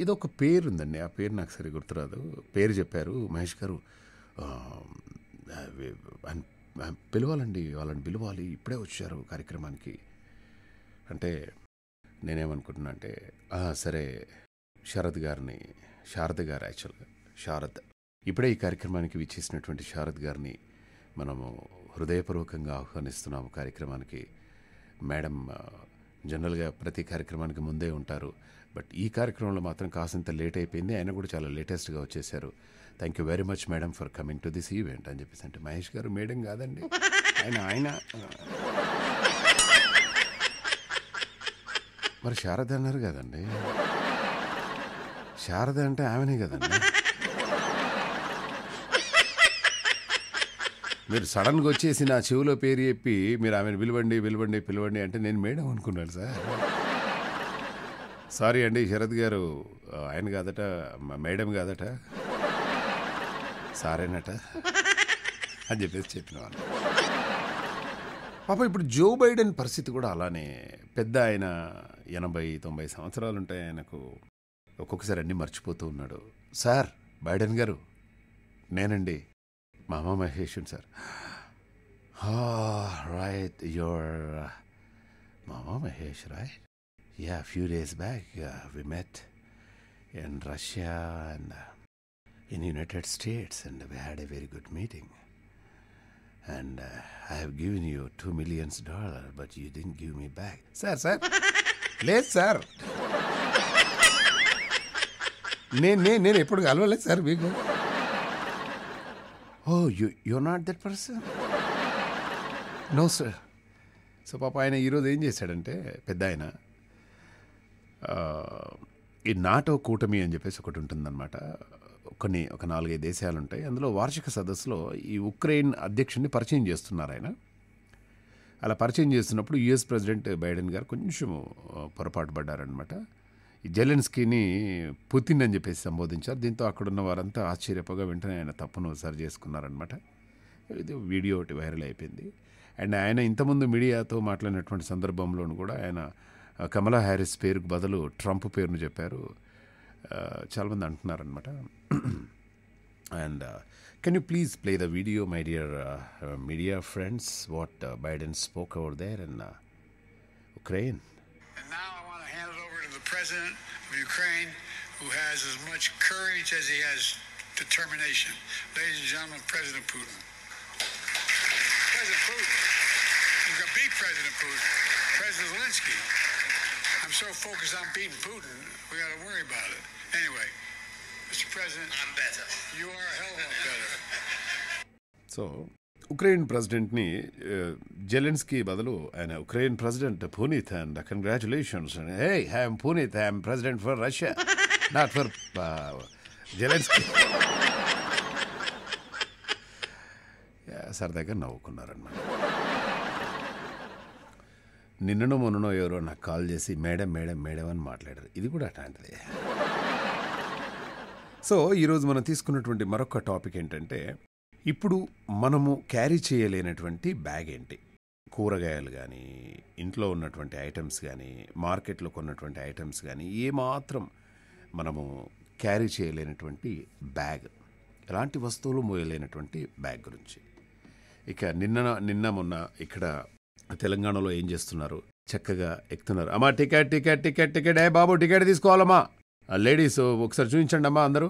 ఏదో ఒక పేరు ఉందండి ఆ పేరు నాకు సరి గుర్తురాదు పేరు చెప్పారు మహేష్ గారు పిలవాలండి వాళ్ళని పిలవాలి ఇప్పుడే వచ్చారు కార్యక్రమానికి అంటే నేనేమనుకుంటున్నా అంటే సరే శరద్ గారిని శారద గారు యాక్చువల్గా శారద్ ఇప్పుడే ఈ కార్యక్రమానికి విచ్చేసినటువంటి శారద్ గారిని మనము హృదయపూర్వకంగా ఆహ్వానిస్తున్నాము కార్యక్రమానికి మేడం జనరల్గా ప్రతి కార్యక్రమానికి ముందే ఉంటారు బట్ ఈ కార్యక్రమంలో మాత్రం కాసింత లేట్ అయిపోయింది ఆయన కూడా చాలా లేటెస్ట్గా వచ్చేసారు thank you very much madam for coming to this event అని చెప్పేసి అంటే మహేష్ గారు మేడం కాదండి ఆయన ఆయన మరి శారద అన్నారు కదండి శారద అంటే ఆమెనే కదండి మీరు సడన్గా వచ్చేసి నా చెవిలో పేరు చెప్పి మీరు ఆమెను పిలవండి పిలవండి పిలవండి అంటే నేను మేడం అనుకున్నాను సార్ సారీ అండి శరత్ గారు ఆయన కాదట మేడం కాదట సారేనట అని చెప్పేసి చెప్పిన వాళ్ళు పాప ఇప్పుడు జో బైడెన్ పరిస్థితి కూడా అలానే పెద్ద ఆయన ఎనభై తొంభై సంవత్సరాలు ఉంటాయి ఆయనకు ఒక్కొక్కసారి అన్నీ మర్చిపోతూ ఉన్నాడు సార్ బైడెన్ గారు నేనండి మామ మహేష్ సార్ రైట్ యువర్ మామ Mahesh Rai yeah few days back we met in Russia and in United States and we had a very good meeting and uh, I have given you two millions dollars, but you didn't give me back. Sir, sir. లేదు sir నేను నేను నేను ఎప్పుడు కలవలేదు sir మీకు oh you you not that person no sir so పాప ఆయన ఈరోజు ఏం చేశాడంటే పెద్ద ఆయన uh, ఈ నాటో కూటమి అని చెప్పేసి ఒకటి ఉంటుందన్నమాట కొన్ని ఒక నాలుగైదు దేశాలు ఉంటాయి అందులో వార్షిక సదస్సులో ఈ ఉక్రెయిన్ అధ్యక్షుడిని పరిచయం చేస్తున్నారు ఆయన అలా పరిచయం చేస్తున్నప్పుడు యుఎస్ ప్రెసిడెంట్ బైడెన్ గారు కొంచెం పొరపాటు పడ్డారనమాట జెలెన్స్కీని పుతిన్ అని చెప్పేసి సంబోధించారు దీంతో అక్కడున్న వారంతా ఆశ్చర్యపోగా వెంటనే ఆయన తప్పును సరి చేసుకున్నారనమాట ఇది వీడియో ఒకటి వైరల్ అయిపోయింది అండ్ ఆయన ఇంతకుముందు మీడియాతో మాట్లాడినటువంటి సందర్భంలోనూ కూడా ఆయన కమలా హ్యారిస్ పేరుకు బదులు ట్రంప్ పేరును చెప్పారు చాలామంది అంటున్నారనమాట and can you please play the video my dear media friends what Biden spoke our there and Ukraine president of Ukraine who has as much courage as he has determination. Ladies and gentlemen, President Putin. President Putin. You to beat President Putin. President Zelensky. I'm so focused on beating Putin, We got to worry about it. Anyway, Mr. President, I'm better. You are a hell of a better. So. Ukraine ప్రెసిడెంట్ని జెలెన్స్కి బదులు ఆయన Ukraine president పూనీత్ and congratulations hey Ham పూనీత్ Ham president for Russia not for జెలెన్స్కి సరదాగా నవ్వుకున్నారనమాట నిన్ననో మొన్ననో ఎవరో నాకు call చేసి madam madam madam అని మాట్లాడారు ఇది కూడా అట్లాంటిదే సో ఈరోజు మనం తీసుకున్నటువంటి మరొక టాపిక్ ఏంటంటే ఇప్పుడు మనము క్యారీ చేయలేనటువంటి బ్యాగ్ ఏంటి కూరగాయలు కానీ ఇంట్లో ఉన్నటువంటి ఐటమ్స్ కానీ మార్కెట్లో కొన్నటువంటి ఐటమ్స్ కానీ ఏమాత్రం మనము క్యారీ చేయలేనటువంటి బ్యాగ్ ఎలాంటి వస్తువులు మోయలేనటువంటి బ్యాగ్ గురించి ఇక నిన్న నిన్న మొన్న ఇక్కడ తెలంగాణలో ఏం చేస్తున్నారు చక్కగా ఎక్కుతున్నారు అమ్మా టికెట్ టికెట్ టికెట్ టికెట్ ఏ బాబు టికెట్ తీసుకోవాలమ్మా లేడీస్ ఒకసారి చూపించండి అమ్మా అందరూ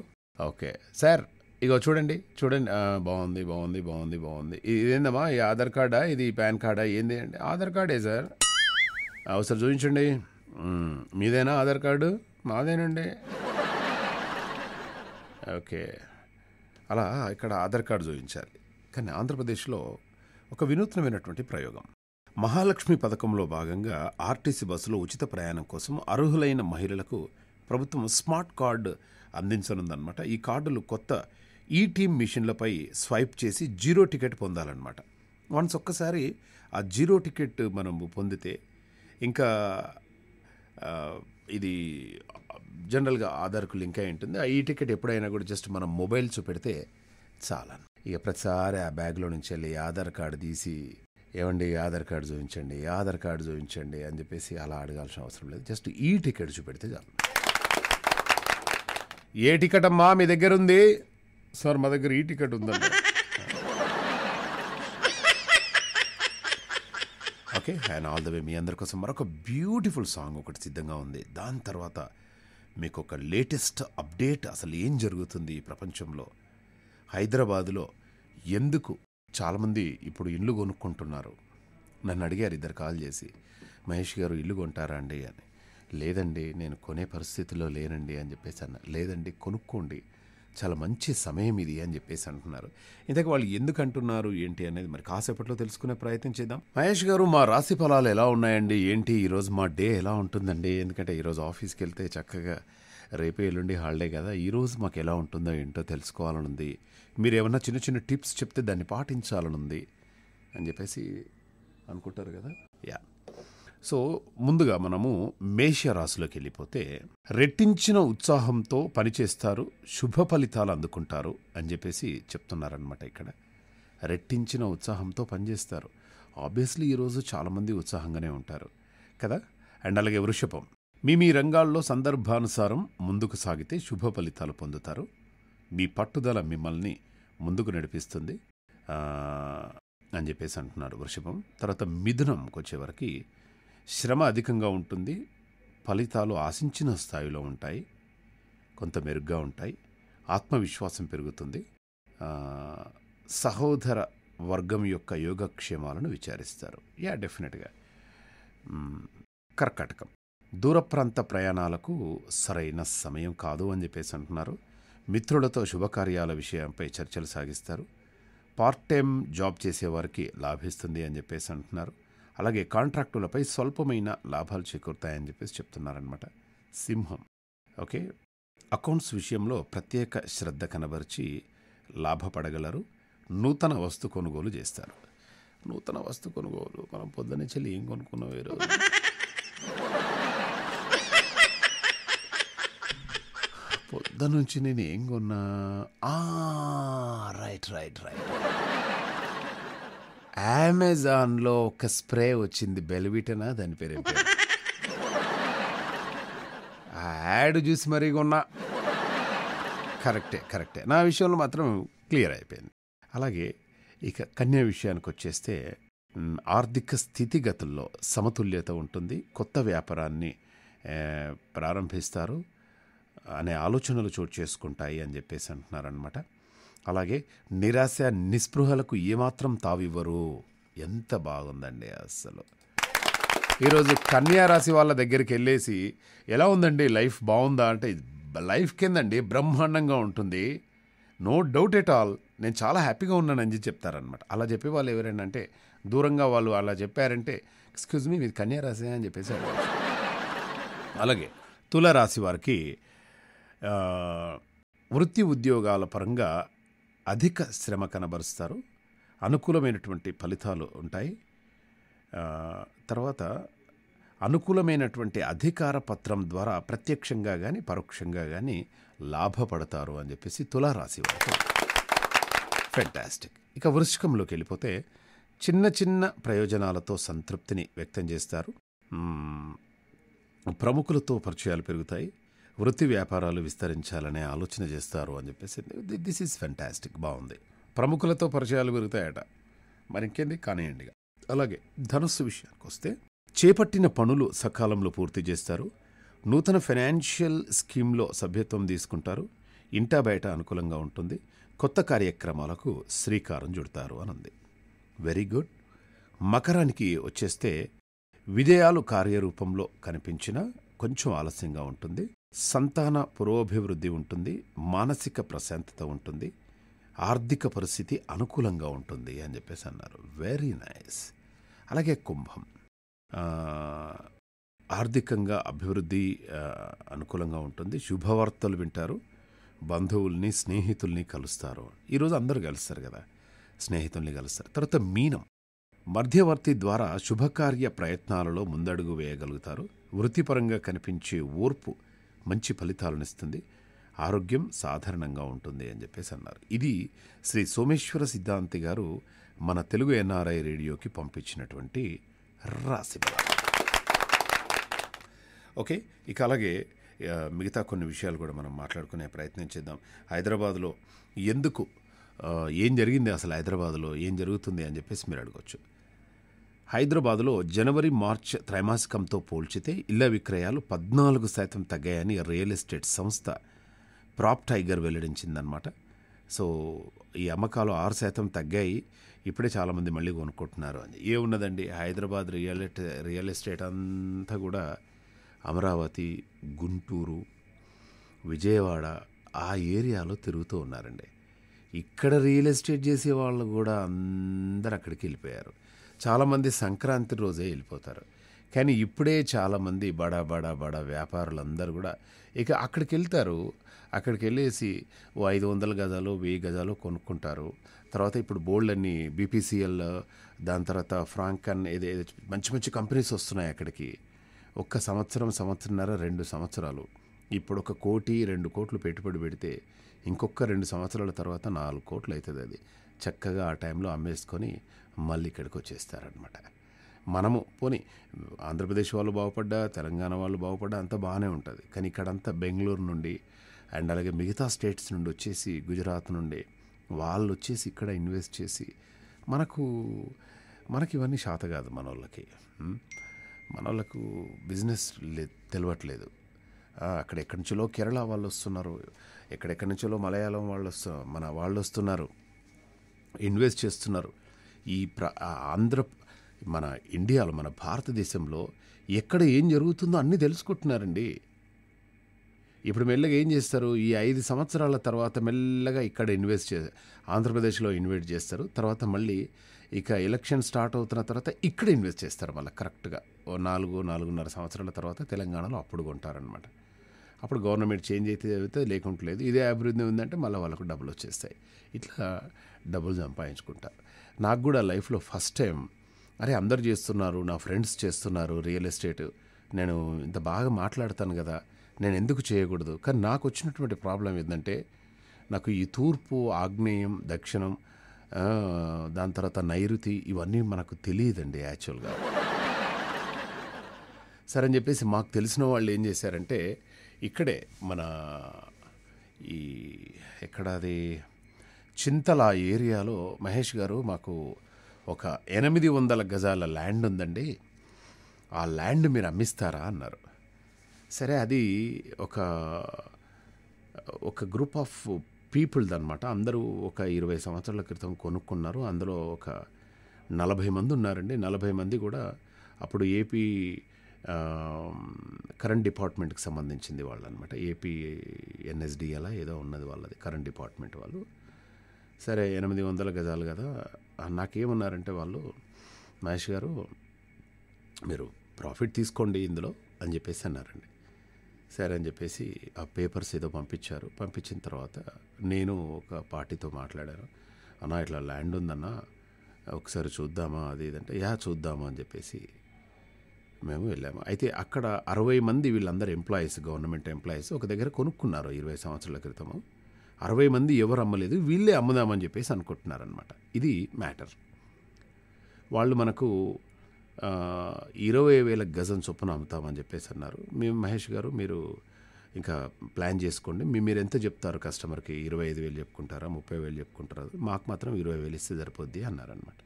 ఓకే సార్ ఇగో చూడండి చూడండి బాగుంది బాగుంది బాగుంది బాగుంది ఇదేందమ్మా ఈ ఆధార్ కార్డా ఇది పాన్ కార్డా ఏంది అండి ఆధార్ కార్డే సార్ ఒకసారి చూపించండి మీదేనా ఆధార్ కార్డు మాదేనండి ఓకే అలా ఇక్కడ ఆధార్ కార్డు చూపించాలి కానీ ఆంధ్రప్రదేశ్లో ఒక వినూత్నమైనటువంటి ప్రయోగం మహాలక్ష్మి పథకంలో భాగంగా ఆర్టీసీ బస్సులో ఉచిత ప్రయాణం కోసం అర్హులైన మహిళలకు ప్రభుత్వం స్మార్ట్ కార్డు అందించనుందనమాట ఈ కార్డులు కొత్త ఈ టీమ్ మిషన్లపై స్వైప్ చేసి జీరో టికెట్ పొందాలన్నమాట వన్స్ ఒక్కసారి ఆ జీరో టికెట్ మనం పొందితే ఇంకా ఇది జనరల్గా ఆధార్కు లింక్ అయి ఉంటుంది ఆ ఈ టికెట్ ఎప్పుడైనా కూడా జస్ట్ మనం మొబైల్స్ పెడితే చాలా ఇక ప్రతిసారి ఆ బ్యాగ్లో నుంచి వెళ్ళి ఆధార్ కార్డు తీసి ఏమండి ఆధార్ కార్డు చూపించండి ఆధార్ కార్డు చూపించండి అని చెప్పేసి అలా అడగాల్సిన అవసరం లేదు జస్ట్ ఈ టికెట్ చూపెడితే చాలు ఏ టికెట్ అమ్మా మీ దగ్గర ఉంది సార్ మా దగ్గర ఈ టికెట్ ఉందండి okay and all the way మీ అందరి కోసం మరొక బ్యూటిఫుల్ సాంగ్ ఒకటి సిద్ధంగా ఉంది దాని తర్వాత మీకు ఒక లేటెస్ట్ అప్డేట్ అసలు ఏం జరుగుతుంది ఈ ప్రపంచంలో హైదరాబాదులో ఎందుకు చాలామంది ఇప్పుడు ఇల్లు కొనుక్కుంటున్నారు నన్ను అడిగారు ఇద్దరు కాల్ చేసి మహేష్ గారు ఇల్లు కొంటారా అండి అని లేదండి నేను కొనే పరిస్థితిలో లేనండి అని చెప్పేసి అన్న లేదండి కొనుక్కోండి చాలా మంచి సమయం ఇది అని చెప్పేసి అంటున్నారు ఇంతకు వాళ్ళు ఎందుకు అంటున్నారు ఏంటి అనేది మరి కాసేపట్లో తెలుసుకునే ప్రయత్నం చేద్దాం మహేష్ గారు మా రాశి ఫలాలు ఎలా ఉన్నాయండి ఏంటి ఈరోజు మా డే ఎలా ఉంటుందండి ఎందుకంటే ఈరోజు ఆఫీస్కి వెళ్తే చక్కగా రేపే ఎల్లుండి హాలిడే కదా ఈరోజు మాకు ఎలా ఉంటుందో ఏంటో తెలుసుకోవాలనుంది మీరు ఏమన్నా చిన్న చిన్న టిప్స్ చెప్తే దాన్ని పాటించాలనుంది అని చెప్పేసి అనుకుంటారు కదా యా సో ముందుగా మనము మేషరాశిలోకి వెళ్ళిపోతే రెట్టించిన ఉత్సాహంతో పనిచేస్తారు శుభ ఫలితాలు అందుకుంటారు అని చెప్పేసి చెప్తున్నారనమాట ఇక్కడ రెట్టించిన ఉత్సాహంతో పనిచేస్తారు ఆబ్వియస్లీ ఈరోజు చాలామంది ఉత్సాహంగానే ఉంటారు కదా అండ్ అలాగే వృషభం మీ మీ రంగాల్లో సందర్భానుసారం ముందుకు సాగితే శుభ ఫలితాలు పొందుతారు మీ పట్టుదల మిమ్మల్ని ముందుకు నడిపిస్తుంది అని చెప్పేసి అంటున్నారు వృషభం తర్వాత మిథునంకి వచ్చేవరకు శ్రమ అధికంగా ఉంటుంది ఫలితాలు ఆశించిన స్థాయిలో ఉంటాయి కొంత మెరుగ్గా ఉంటాయి ఆత్మవిశ్వాసం పెరుగుతుంది సహోదర వర్గం యొక్క యోగక్షేమాలను విచారిస్తారు యా డెఫినెట్గా కర్కాటకం దూర ప్రాంత ప్రయాణాలకు సరైన సమయం కాదు అని చెప్పేసి అంటున్నారు మిత్రులతో శుభకార్యాల విషయంపై చర్చలు సాగిస్తారు పార్ట్ టైం జాబ్ చేసేవారికి లాభిస్తుంది అని చెప్పేసి అంటున్నారు అలాగే కాంట్రాక్టులపై స్వల్పమైన లాభాలు చేకూరుతాయని చెప్పేసి చెప్తున్నారనమాట సింహం ఓకే అకౌంట్స్ విషయంలో ప్రత్యేక శ్రద్ధ కనబరిచి లాభపడగలరు నూతన వస్తు కొనుగోలు చేస్తారు నూతన వస్తు కొనుగోలు మనం పొద్దున్నే చెల్లి ఏం కొనుక్కున్నాం ఈరోజు దాని నుంచి నేను ఏం కొన్నా రైట్ రైట్ రైట్ అమెజాన్లో ఒక స్ప్రే వచ్చింది బెల్విటనా దాని పేరు ఆ యాడ్ చూసి మరీ కొన్నా కరెక్టే కరెక్టే నా విషయంలో మాత్రం క్లియర్ అయిపోయింది అలాగే ఇక కన్యా విషయానికి వచ్చేస్తే ఆర్థిక స్థితిగతుల్లో సమతుల్యత ఉంటుంది కొత్త వ్యాపారాన్ని ప్రారంభిస్తారు అనే ఆలోచనలు చోటు చేసుకుంటాయి అని చెప్పేసి అంటున్నారనమాట అలాగే నిరాశ నిస్పృహలకు ఏమాత్రం తావివ్వరు ఎంత బాగుందండి అస్సలు ఈరోజు కన్యా రాశి వాళ్ళ దగ్గరికి వెళ్ళేసి ఎలా ఉందండి లైఫ్ బాగుందా అంటే లైఫ్ కిందండి బ్రహ్మాండంగా ఉంటుంది నో డౌట్ ఎట్ ఆల్ నేను చాలా హ్యాపీగా ఉన్నానని చెప్తారనమాట అలా చెప్పే వాళ్ళు ఎవరైనా అంటే దూరంగా వాళ్ళు అలా చెప్పారంటే ఎక్స్క్యూజ్ మీ మీది కన్యా రాశి అని చెప్పేసి అలాగే తుల రాశి వారికి వృత్తి ఉద్యోగాల పరంగా అధిక శ్రమ కనబరుస్తారు అనుకూలమైనటువంటి ఫలితాలు ఉంటాయి తర్వాత అనుకూలమైనటువంటి అధికార పత్రం ద్వారా ప్రత్యక్షంగా కానీ పరోక్షంగా కానీ లాభపడతారు అని చెప్పేసి తులారాశి వారు ఫెంటాస్టిక్ ఇక వృశ్చికంలోకి వెళ్ళిపోతే చిన్న చిన్న ప్రయోజనాలతో సంతృప్తిని వ్యక్తం చేస్తారు ప్రముఖులతో పరిచయాలు పెరుగుతాయి వృత్తి వ్యాపారాలు విస్తరించాలనే ఆలోచన చేస్తారు అని చెప్పేసి దిస్ ఈజ్ ఫెంటాస్టిక్ బాగుంది ప్రముఖులతో పరిచయాలు పెరుగుతాయట మరి ఇంకేంది కానివ్వండి అలాగే ధనుస్సు విషయానికి వస్తే చేపట్టిన పనులు సకాలంలో పూర్తి చేస్తారు నూతన ఫైనాన్షియల్ స్కీమ్లో సభ్యత్వం తీసుకుంటారు ఇంటా బయట అనుకూలంగా ఉంటుంది కొత్త కార్యక్రమాలకు శ్రీకారం చుడతారు అనంది వెరీ గుడ్ మకరానికి వచ్చేస్తే విజయాలు కార్యరూపంలో కనిపించినా కొంచెం ఆలస్యంగా ఉంటుంది సంతాన పురోభివృద్ధి ఉంటుంది మానసిక ప్రశాంతత ఉంటుంది ఆర్థిక పరిస్థితి అనుకూలంగా ఉంటుంది అని చెప్పేసి అన్నారు వెరీ నైస్ అలాగే కుంభం ఆర్థికంగా అభివృద్ధి అనుకూలంగా ఉంటుంది శుభవార్తలు వింటారు బంధువుల్ని స్నేహితుల్ని కలుస్తారు ఈరోజు అందరూ కలుస్తారు కదా స్నేహితుల్ని కలుస్తారు తర్వాత మీనం మధ్యవర్తి ద్వారా శుభకార్య ప్రయత్నాలలో ముందడుగు వేయగలుగుతారు వృత్తిపరంగా కనిపించే ఓర్పు మంచి ఫలితాలనిస్తుంది ఆరోగ్యం సాధారణంగా ఉంటుంది అని చెప్పేసి అన్నారు ఇది శ్రీ సోమేశ్వర సిద్ధాంతి గారు మన తెలుగు ఎన్ఆర్ఐ రేడియోకి పంపించినటువంటి రాశి ఓకే ఇక అలాగే మిగతా కొన్ని విషయాలు కూడా మనం మాట్లాడుకునే ప్రయత్నం చేద్దాం హైదరాబాద్లో ఎందుకు ఏం జరిగింది అసలు హైదరాబాద్లో ఏం జరుగుతుంది అని చెప్పేసి మీరు అడగవచ్చు హైదరాబాదులో జనవరి మార్చ్ త్రైమాసికంతో పోల్చితే ఇళ్ల విక్రయాలు పద్నాలుగు శాతం తగ్గాయని రియల్ ఎస్టేట్ సంస్థ ప్రాప్ టైగర్ వెల్లడించిందనమాట సో ఈ అమ్మకాలు ఆరు శాతం తగ్గాయి ఇప్పుడే చాలామంది మళ్ళీ కొనుక్కుంటున్నారు అని ఏమున్నదండి హైదరాబాద్ రియల్ రియల్ ఎస్టేట్ అంతా కూడా అమరావతి గుంటూరు విజయవాడ ఆ ఏరియాలో తిరుగుతూ ఉన్నారండి ఇక్కడ రియల్ ఎస్టేట్ చేసే వాళ్ళు కూడా అందరు అక్కడికి వెళ్ళిపోయారు చాలామంది సంక్రాంతి రోజే వెళ్ళిపోతారు కానీ ఇప్పుడే చాలామంది బడా బడా బడా వ్యాపారులందరూ కూడా ఇక అక్కడికి వెళ్తారు అక్కడికి వెళ్ళేసి ఓ ఐదు వందల గజాలు వెయ్యి గజాలు కొనుక్కుంటారు తర్వాత ఇప్పుడు బోల్డ్ అన్ని బీపీసీఎల్ దాని తర్వాత ఫ్రాంక్ అన్ మంచి మంచి కంపెనీస్ వస్తున్నాయి అక్కడికి ఒక్క సంవత్సరం సంవత్సరంన్నర రెండు సంవత్సరాలు ఇప్పుడు ఒక కోటి రెండు కోట్లు పెట్టుబడి పెడితే ఇంకొక రెండు సంవత్సరాల తర్వాత నాలుగు కోట్లు అవుతుంది అది చక్కగా ఆ టైంలో అమ్మేసుకొని మళ్ళీ ఇక్కడికి వచ్చేస్తారనమాట మనము పోనీ ఆంధ్రప్రదేశ్ వాళ్ళు బాగుపడ్డా తెలంగాణ వాళ్ళు బాగుపడ్డా అంతా బాగానే ఉంటుంది కానీ ఇక్కడంతా బెంగళూరు నుండి అండ్ అలాగే మిగతా స్టేట్స్ నుండి వచ్చేసి గుజరాత్ నుండి వాళ్ళు వచ్చేసి ఇక్కడ ఇన్వెస్ట్ చేసి మనకు మనకి ఇవన్నీ శాత కాదు మన వాళ్ళకి మన వాళ్ళకు బిజినెస్ లే తెలియట్లేదు అక్కడ ఎక్కడి నుంచో కేరళ వాళ్ళు వస్తున్నారు ఎక్కడెక్కడి నుంచో మలయాళం వాళ్ళు వస్తు మన వాళ్ళు వస్తున్నారు ఇన్వెస్ట్ చేస్తున్నారు ఈ ప్ర ఆంధ్ర మన ఇండియాలో మన భారతదేశంలో ఎక్కడ ఏం జరుగుతుందో అన్నీ తెలుసుకుంటున్నారండి ఇప్పుడు మెల్లగా ఏం చేస్తారు ఈ ఐదు సంవత్సరాల తర్వాత మెల్లగా ఇక్కడ ఇన్వెస్ట్ చే ఆంధ్రప్రదేశ్లో ఇన్వెస్ట్ చేస్తారు తర్వాత మళ్ళీ ఇక ఎలక్షన్ స్టార్ట్ అవుతున్న తర్వాత ఇక్కడ ఇన్వెస్ట్ చేస్తారు మళ్ళీ కరెక్ట్గా ఓ నాలుగు నాలుగున్నర సంవత్సరాల తర్వాత తెలంగాణలో అప్పుడు కొంటారనమాట అప్పుడు గవర్నమెంట్ చేంజ్ అయితే అయితే లేకుంటలేదు ఇదే అభివృద్ధి ఉందంటే మళ్ళీ వాళ్ళకు డబ్బులు వచ్చేస్తాయి ఇట్లా డబ్బులు సంపాదించుకుంటారు నాకు కూడా లైఫ్లో ఫస్ట్ టైం అరే అందరు చేస్తున్నారు నా ఫ్రెండ్స్ చేస్తున్నారు రియల్ ఎస్టేట్ నేను ఇంత బాగా మాట్లాడతాను కదా నేను ఎందుకు చేయకూడదు కానీ నాకు వచ్చినటువంటి ప్రాబ్లం ఏంటంటే నాకు ఈ తూర్పు ఆగ్నేయం దక్షిణం దాని తర్వాత నైరుతి ఇవన్నీ మనకు తెలియదండి యాక్చువల్గా సరే అని చెప్పేసి మాకు తెలిసిన వాళ్ళు ఏం చేశారంటే ఇక్కడే మన ఈ ఎక్కడ అది చింతల ఏరియాలో మహేష్ గారు మాకు ఒక ఎనిమిది వందల గజాల ల్యాండ్ ఉందండి ఆ ల్యాండ్ మీరు అమ్మిస్తారా అన్నారు సరే అది ఒక ఒక గ్రూప్ ఆఫ్ పీపుల్ అనమాట అందరూ ఒక ఇరవై సంవత్సరాల క్రితం కొనుక్కున్నారు అందులో ఒక నలభై మంది ఉన్నారండి నలభై మంది కూడా అప్పుడు ఏపీ కరెంట్ డిపార్ట్మెంట్కి సంబంధించింది వాళ్ళు అనమాట ఏపీ ఎన్ఎస్డిఎలా ఏదో ఉన్నది వాళ్ళది కరెంట్ డిపార్ట్మెంట్ వాళ్ళు సరే ఎనిమిది వందల గజాలు కదా నాకేమన్నారంటే వాళ్ళు మహేష్ గారు మీరు ప్రాఫిట్ తీసుకోండి ఇందులో అని చెప్పేసి అన్నారండి సరే అని చెప్పేసి ఆ పేపర్స్ ఏదో పంపించారు పంపించిన తర్వాత నేను ఒక పార్టీతో మాట్లాడాను అన్న ఇట్లా ల్యాండ్ ఉందన్న ఒకసారి చూద్దామా అది ఇదంటే యా చూద్దామా అని చెప్పేసి మేము వెళ్ళాము అయితే అక్కడ అరవై మంది వీళ్ళందరూ ఎంప్లాయీస్ గవర్నమెంట్ ఎంప్లాయీస్ ఒక దగ్గర కొనుక్కున్నారు ఇరవై సంవత్సరాల క్రితము అరవై మంది ఎవరు అమ్మలేదు వీళ్ళే అమ్ముదామని చెప్పేసి అనుకుంటున్నారనమాట ఇది మ్యాటర్ వాళ్ళు మనకు ఇరవై వేల గజం చొప్పున అమ్ముతామని చెప్పేసి అన్నారు మేము మహేష్ గారు మీరు ఇంకా ప్లాన్ చేసుకోండి మీ మీరు ఎంత చెప్తారు కస్టమర్కి ఇరవై ఐదు వేలు చెప్పుకుంటారా ముప్పై వేలు చెప్పుకుంటారా మాకు మాత్రం ఇరవై వేలు ఇస్తే సరిపోద్ది అన్నారనమాట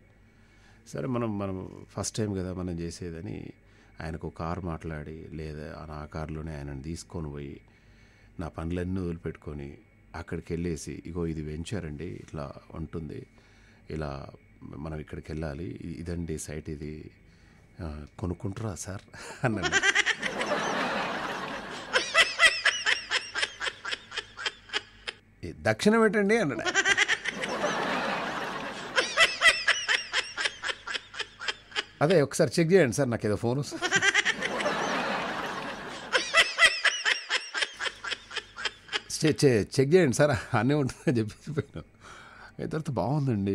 సరే మనం మనం ఫస్ట్ టైం కదా మనం చేసేదని ఆయనకు కారు మాట్లాడి లేదా నా కారులోనే ఆయనను తీసుకొని పోయి నా పనులన్నీ వదిలిపెట్టుకొని అక్కడికి వెళ్ళేసి ఇగో ఇది అండి ఇట్లా ఉంటుంది ఇలా మనం ఇక్కడికి వెళ్ళాలి ఇదండి సైట్ ఇది కొనుక్కుంటారా సార్ అన్నాను దక్షిణం ఏంటండి అన్నాడు అదే ఒకసారి చెక్ చేయండి సార్ నాకు ఏదో ఫోన్ వస్తుంది చెక్ చేయండి సార్ అన్నీ ఉంటుందని చెప్పేసి పోయినా తర్వాత బాగుందండి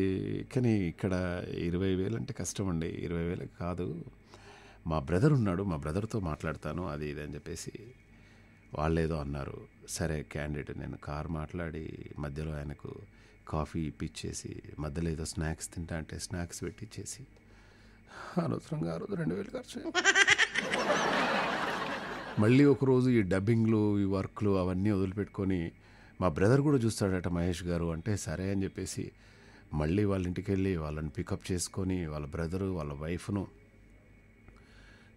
కానీ ఇక్కడ ఇరవై వేలు అంటే కష్టం అండి ఇరవై వేలు కాదు మా బ్రదర్ ఉన్నాడు మా బ్రదర్తో మాట్లాడతాను అది ఇది అని చెప్పేసి వాళ్ళేదో అన్నారు సరే క్యాండిడేట్ నేను కార్ మాట్లాడి మధ్యలో ఆయనకు కాఫీ ఇప్పించేసి మధ్యలో ఏదో స్నాక్స్ తింటా అంటే స్నాక్స్ పెట్టించేసి అనవసరంగా ఆ రోజు రెండు వేలు ఖర్చు మళ్ళీ ఒకరోజు ఈ డబ్బింగ్లు ఈ వర్క్లు అవన్నీ వదిలిపెట్టుకొని మా బ్రదర్ కూడా చూస్తాడట మహేష్ గారు అంటే సరే అని చెప్పేసి మళ్ళీ వాళ్ళ ఇంటికి వెళ్ళి వాళ్ళని పికప్ చేసుకొని వాళ్ళ బ్రదరు వాళ్ళ వైఫ్ను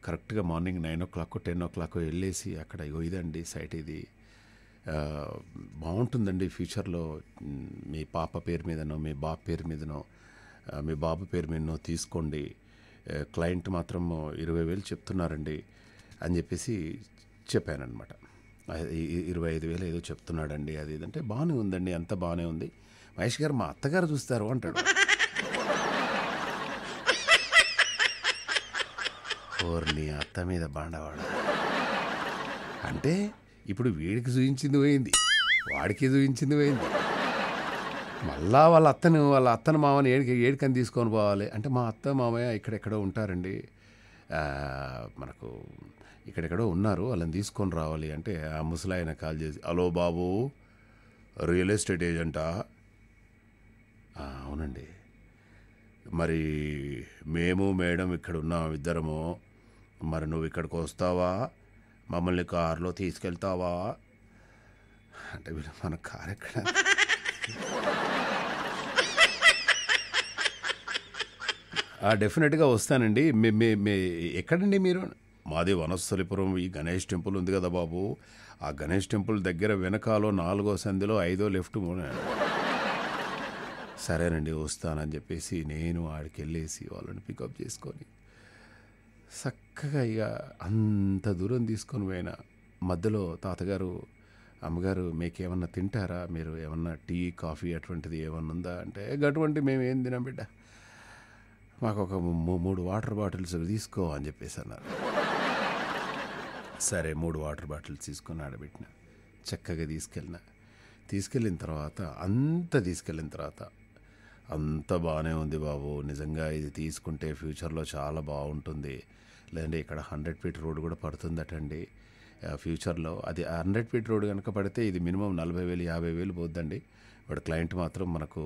కరెక్ట్గా morning nine o'clock ten o'clock వెళ్ళేసి అక్కడ ఇదండి సైట్ ఇది బాగుంటుందండి ఫ్యూచర్లో మీ పాప పేరు మీదనో మీ బాబు పేరు మీదనో మీ బాబు పేరు మీదనో తీసుకోండి క్లయింట్ మాత్రం ఇరవై వేలు చెప్తున్నారండి అని చెప్పేసి చెప్పానమాట ఇరవై ఐదు వేలు ఏదో చెప్తున్నాడండి అది ఇదంటే బాగానే ఉందండి అంత బాగానే ఉంది మహేష్ గారు మా అత్తగారు చూస్తారు అంటాడు ఓర్ని అత్త మీద బాండవాడు అంటే ఇప్పుడు వీడికి చూయించింది పోయింది వాడికి చూయించింది పోయింది మళ్ళా వాళ్ళ అత్తను వాళ్ళ అత్తను మామని ఏడికి ఏడికని తీసుకొని పోవాలి అంటే మా అత్త మామయ్య ఇక్కడెక్కడో ఉంటారండి మనకు ఇక్కడెక్కడో ఉన్నారు వాళ్ళని తీసుకొని రావాలి అంటే ఆ ముసలాయన కాల్ చేసి హలో బాబు రియల్ ఎస్టేట్ ఏజెంటా అవునండి మరి మేము మేడం ఇక్కడ ఉన్నాం ఇద్దరము మరి నువ్వు ఇక్కడికి వస్తావా మమ్మల్ని కారులో తీసుకెళ్తావా అంటే వీళ్ళు మన కారు ఎక్కడ డెఫినెట్గా వస్తానండి మీ మే మే ఎక్కడండి మీరు మాది వనస్థలిపురం ఈ గణేష్ టెంపుల్ ఉంది కదా బాబు ఆ గణేష్ టెంపుల్ దగ్గర వెనకాలో నాలుగో సంధిలో ఐదో లెఫ్ట్ సరేనండి వస్తానని చెప్పేసి నేను ఆడికి వెళ్ళేసి వాళ్ళని పికప్ చేసుకొని చక్కగా ఇక అంత దూరం తీసుకొని పోయిన మధ్యలో తాతగారు అమ్మగారు మీకు ఏమన్నా తింటారా మీరు ఏమన్నా టీ కాఫీ అటువంటిది ఏమన్నా ఉందా అంటే అటువంటి మేము ఏం తినాం బిడ్డ మాకు ఒక మూడు వాటర్ బాటిల్స్ తీసుకో అని చెప్పేసి అన్నారు సరే మూడు వాటర్ బాటిల్స్ తీసుకొని ఆడబెట్టిన చక్కగా తీసుకెళ్ళిన తీసుకెళ్ళిన తర్వాత అంత తీసుకెళ్ళిన తర్వాత అంత బాగానే ఉంది బాబు నిజంగా ఇది తీసుకుంటే ఫ్యూచర్లో చాలా బాగుంటుంది లేదంటే ఇక్కడ హండ్రెడ్ ఫీట్ రోడ్ కూడా పడుతుందటండి ఫ్యూచర్లో అది హండ్రెడ్ ఫీట్ రోడ్ కనుక పడితే ఇది మినిమం నలభై వేలు యాభై వేలు పోద్దండి బట్ క్లయింట్ మాత్రం మనకు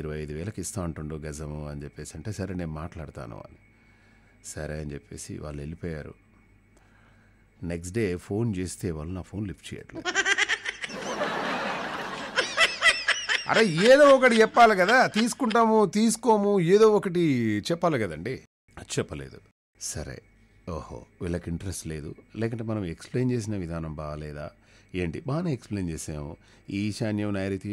ఇరవై ఐదు వేలకు ఇస్తూ ఉంటుండు గజము అని చెప్పేసి అంటే సరే నేను మాట్లాడతాను అని సరే అని చెప్పేసి వాళ్ళు వెళ్ళిపోయారు నెక్స్ట్ డే ఫోన్ చేస్తే వాళ్ళు నా ఫోన్ లిఫ్ట్ చేయట్లేదు అరే ఏదో ఒకటి చెప్పాలి కదా తీసుకుంటాము తీసుకోము ఏదో ఒకటి చెప్పాలి కదండి చెప్పలేదు సరే ఓహో వీళ్ళకి ఇంట్రెస్ట్ లేదు లేకుంటే మనం ఎక్స్ప్లెయిన్ చేసిన విధానం బాగాలేదా ఏంటి బాగానే ఎక్స్ప్లెయిన్ చేసాము ఈశాన్యం నైరుతి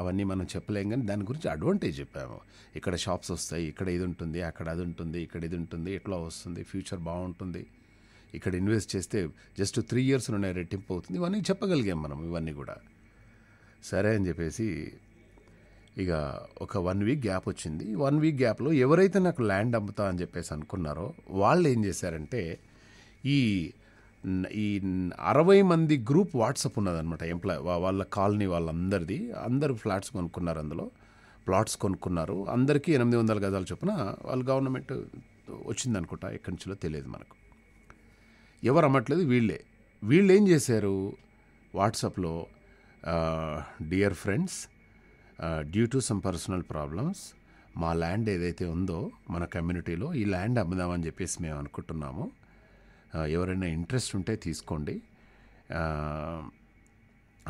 అవన్నీ మనం చెప్పలేం కానీ దాని గురించి అడ్వాంటేజ్ చెప్పాము ఇక్కడ షాప్స్ వస్తాయి ఇక్కడ ఇది ఉంటుంది అక్కడ అది ఉంటుంది ఇక్కడ ఇది ఉంటుంది ఇట్లా వస్తుంది ఫ్యూచర్ బాగుంటుంది ఇక్కడ ఇన్వెస్ట్ చేస్తే జస్ట్ త్రీ ఇయర్స్ ఉన్నాయి రెట్టింపు అవుతుంది ఇవన్నీ చెప్పగలిగాం మనం ఇవన్నీ కూడా సరే అని చెప్పేసి ఇక ఒక వన్ వీక్ గ్యాప్ వచ్చింది వన్ వీక్ గ్యాప్లో ఎవరైతే నాకు ల్యాండ్ అమ్ముతా అని చెప్పేసి అనుకున్నారో వాళ్ళు ఏం చేశారంటే ఈ ఈ అరవై మంది గ్రూప్ వాట్సప్ ఉన్నదనమాట ఎంప్లాయ్ వాళ్ళ కాలనీ వాళ్ళందరిది అందరు ఫ్లాట్స్ కొనుక్కున్నారు అందులో ప్లాట్స్ కొనుక్కున్నారు అందరికీ ఎనిమిది వందల గదాలు చొప్పున వాళ్ళు గవర్నమెంట్ వచ్చిందనుకుంటా ఎక్కడి నుంచిలో తెలియదు మనకు ఎవరు అమ్మట్లేదు వీళ్ళే వీళ్ళు ఏం చేశారు వాట్సాప్లో dear friends due to some personal problems మా ల్యాండ్ ఏదైతే ఉందో మన కమ్యూనిటీలో ఈ ల్యాండ్ అమ్ముదామని చెప్పేసి మేము అనుకుంటున్నాము ఎవరైనా ఇంట్రెస్ట్ ఉంటే తీసుకోండి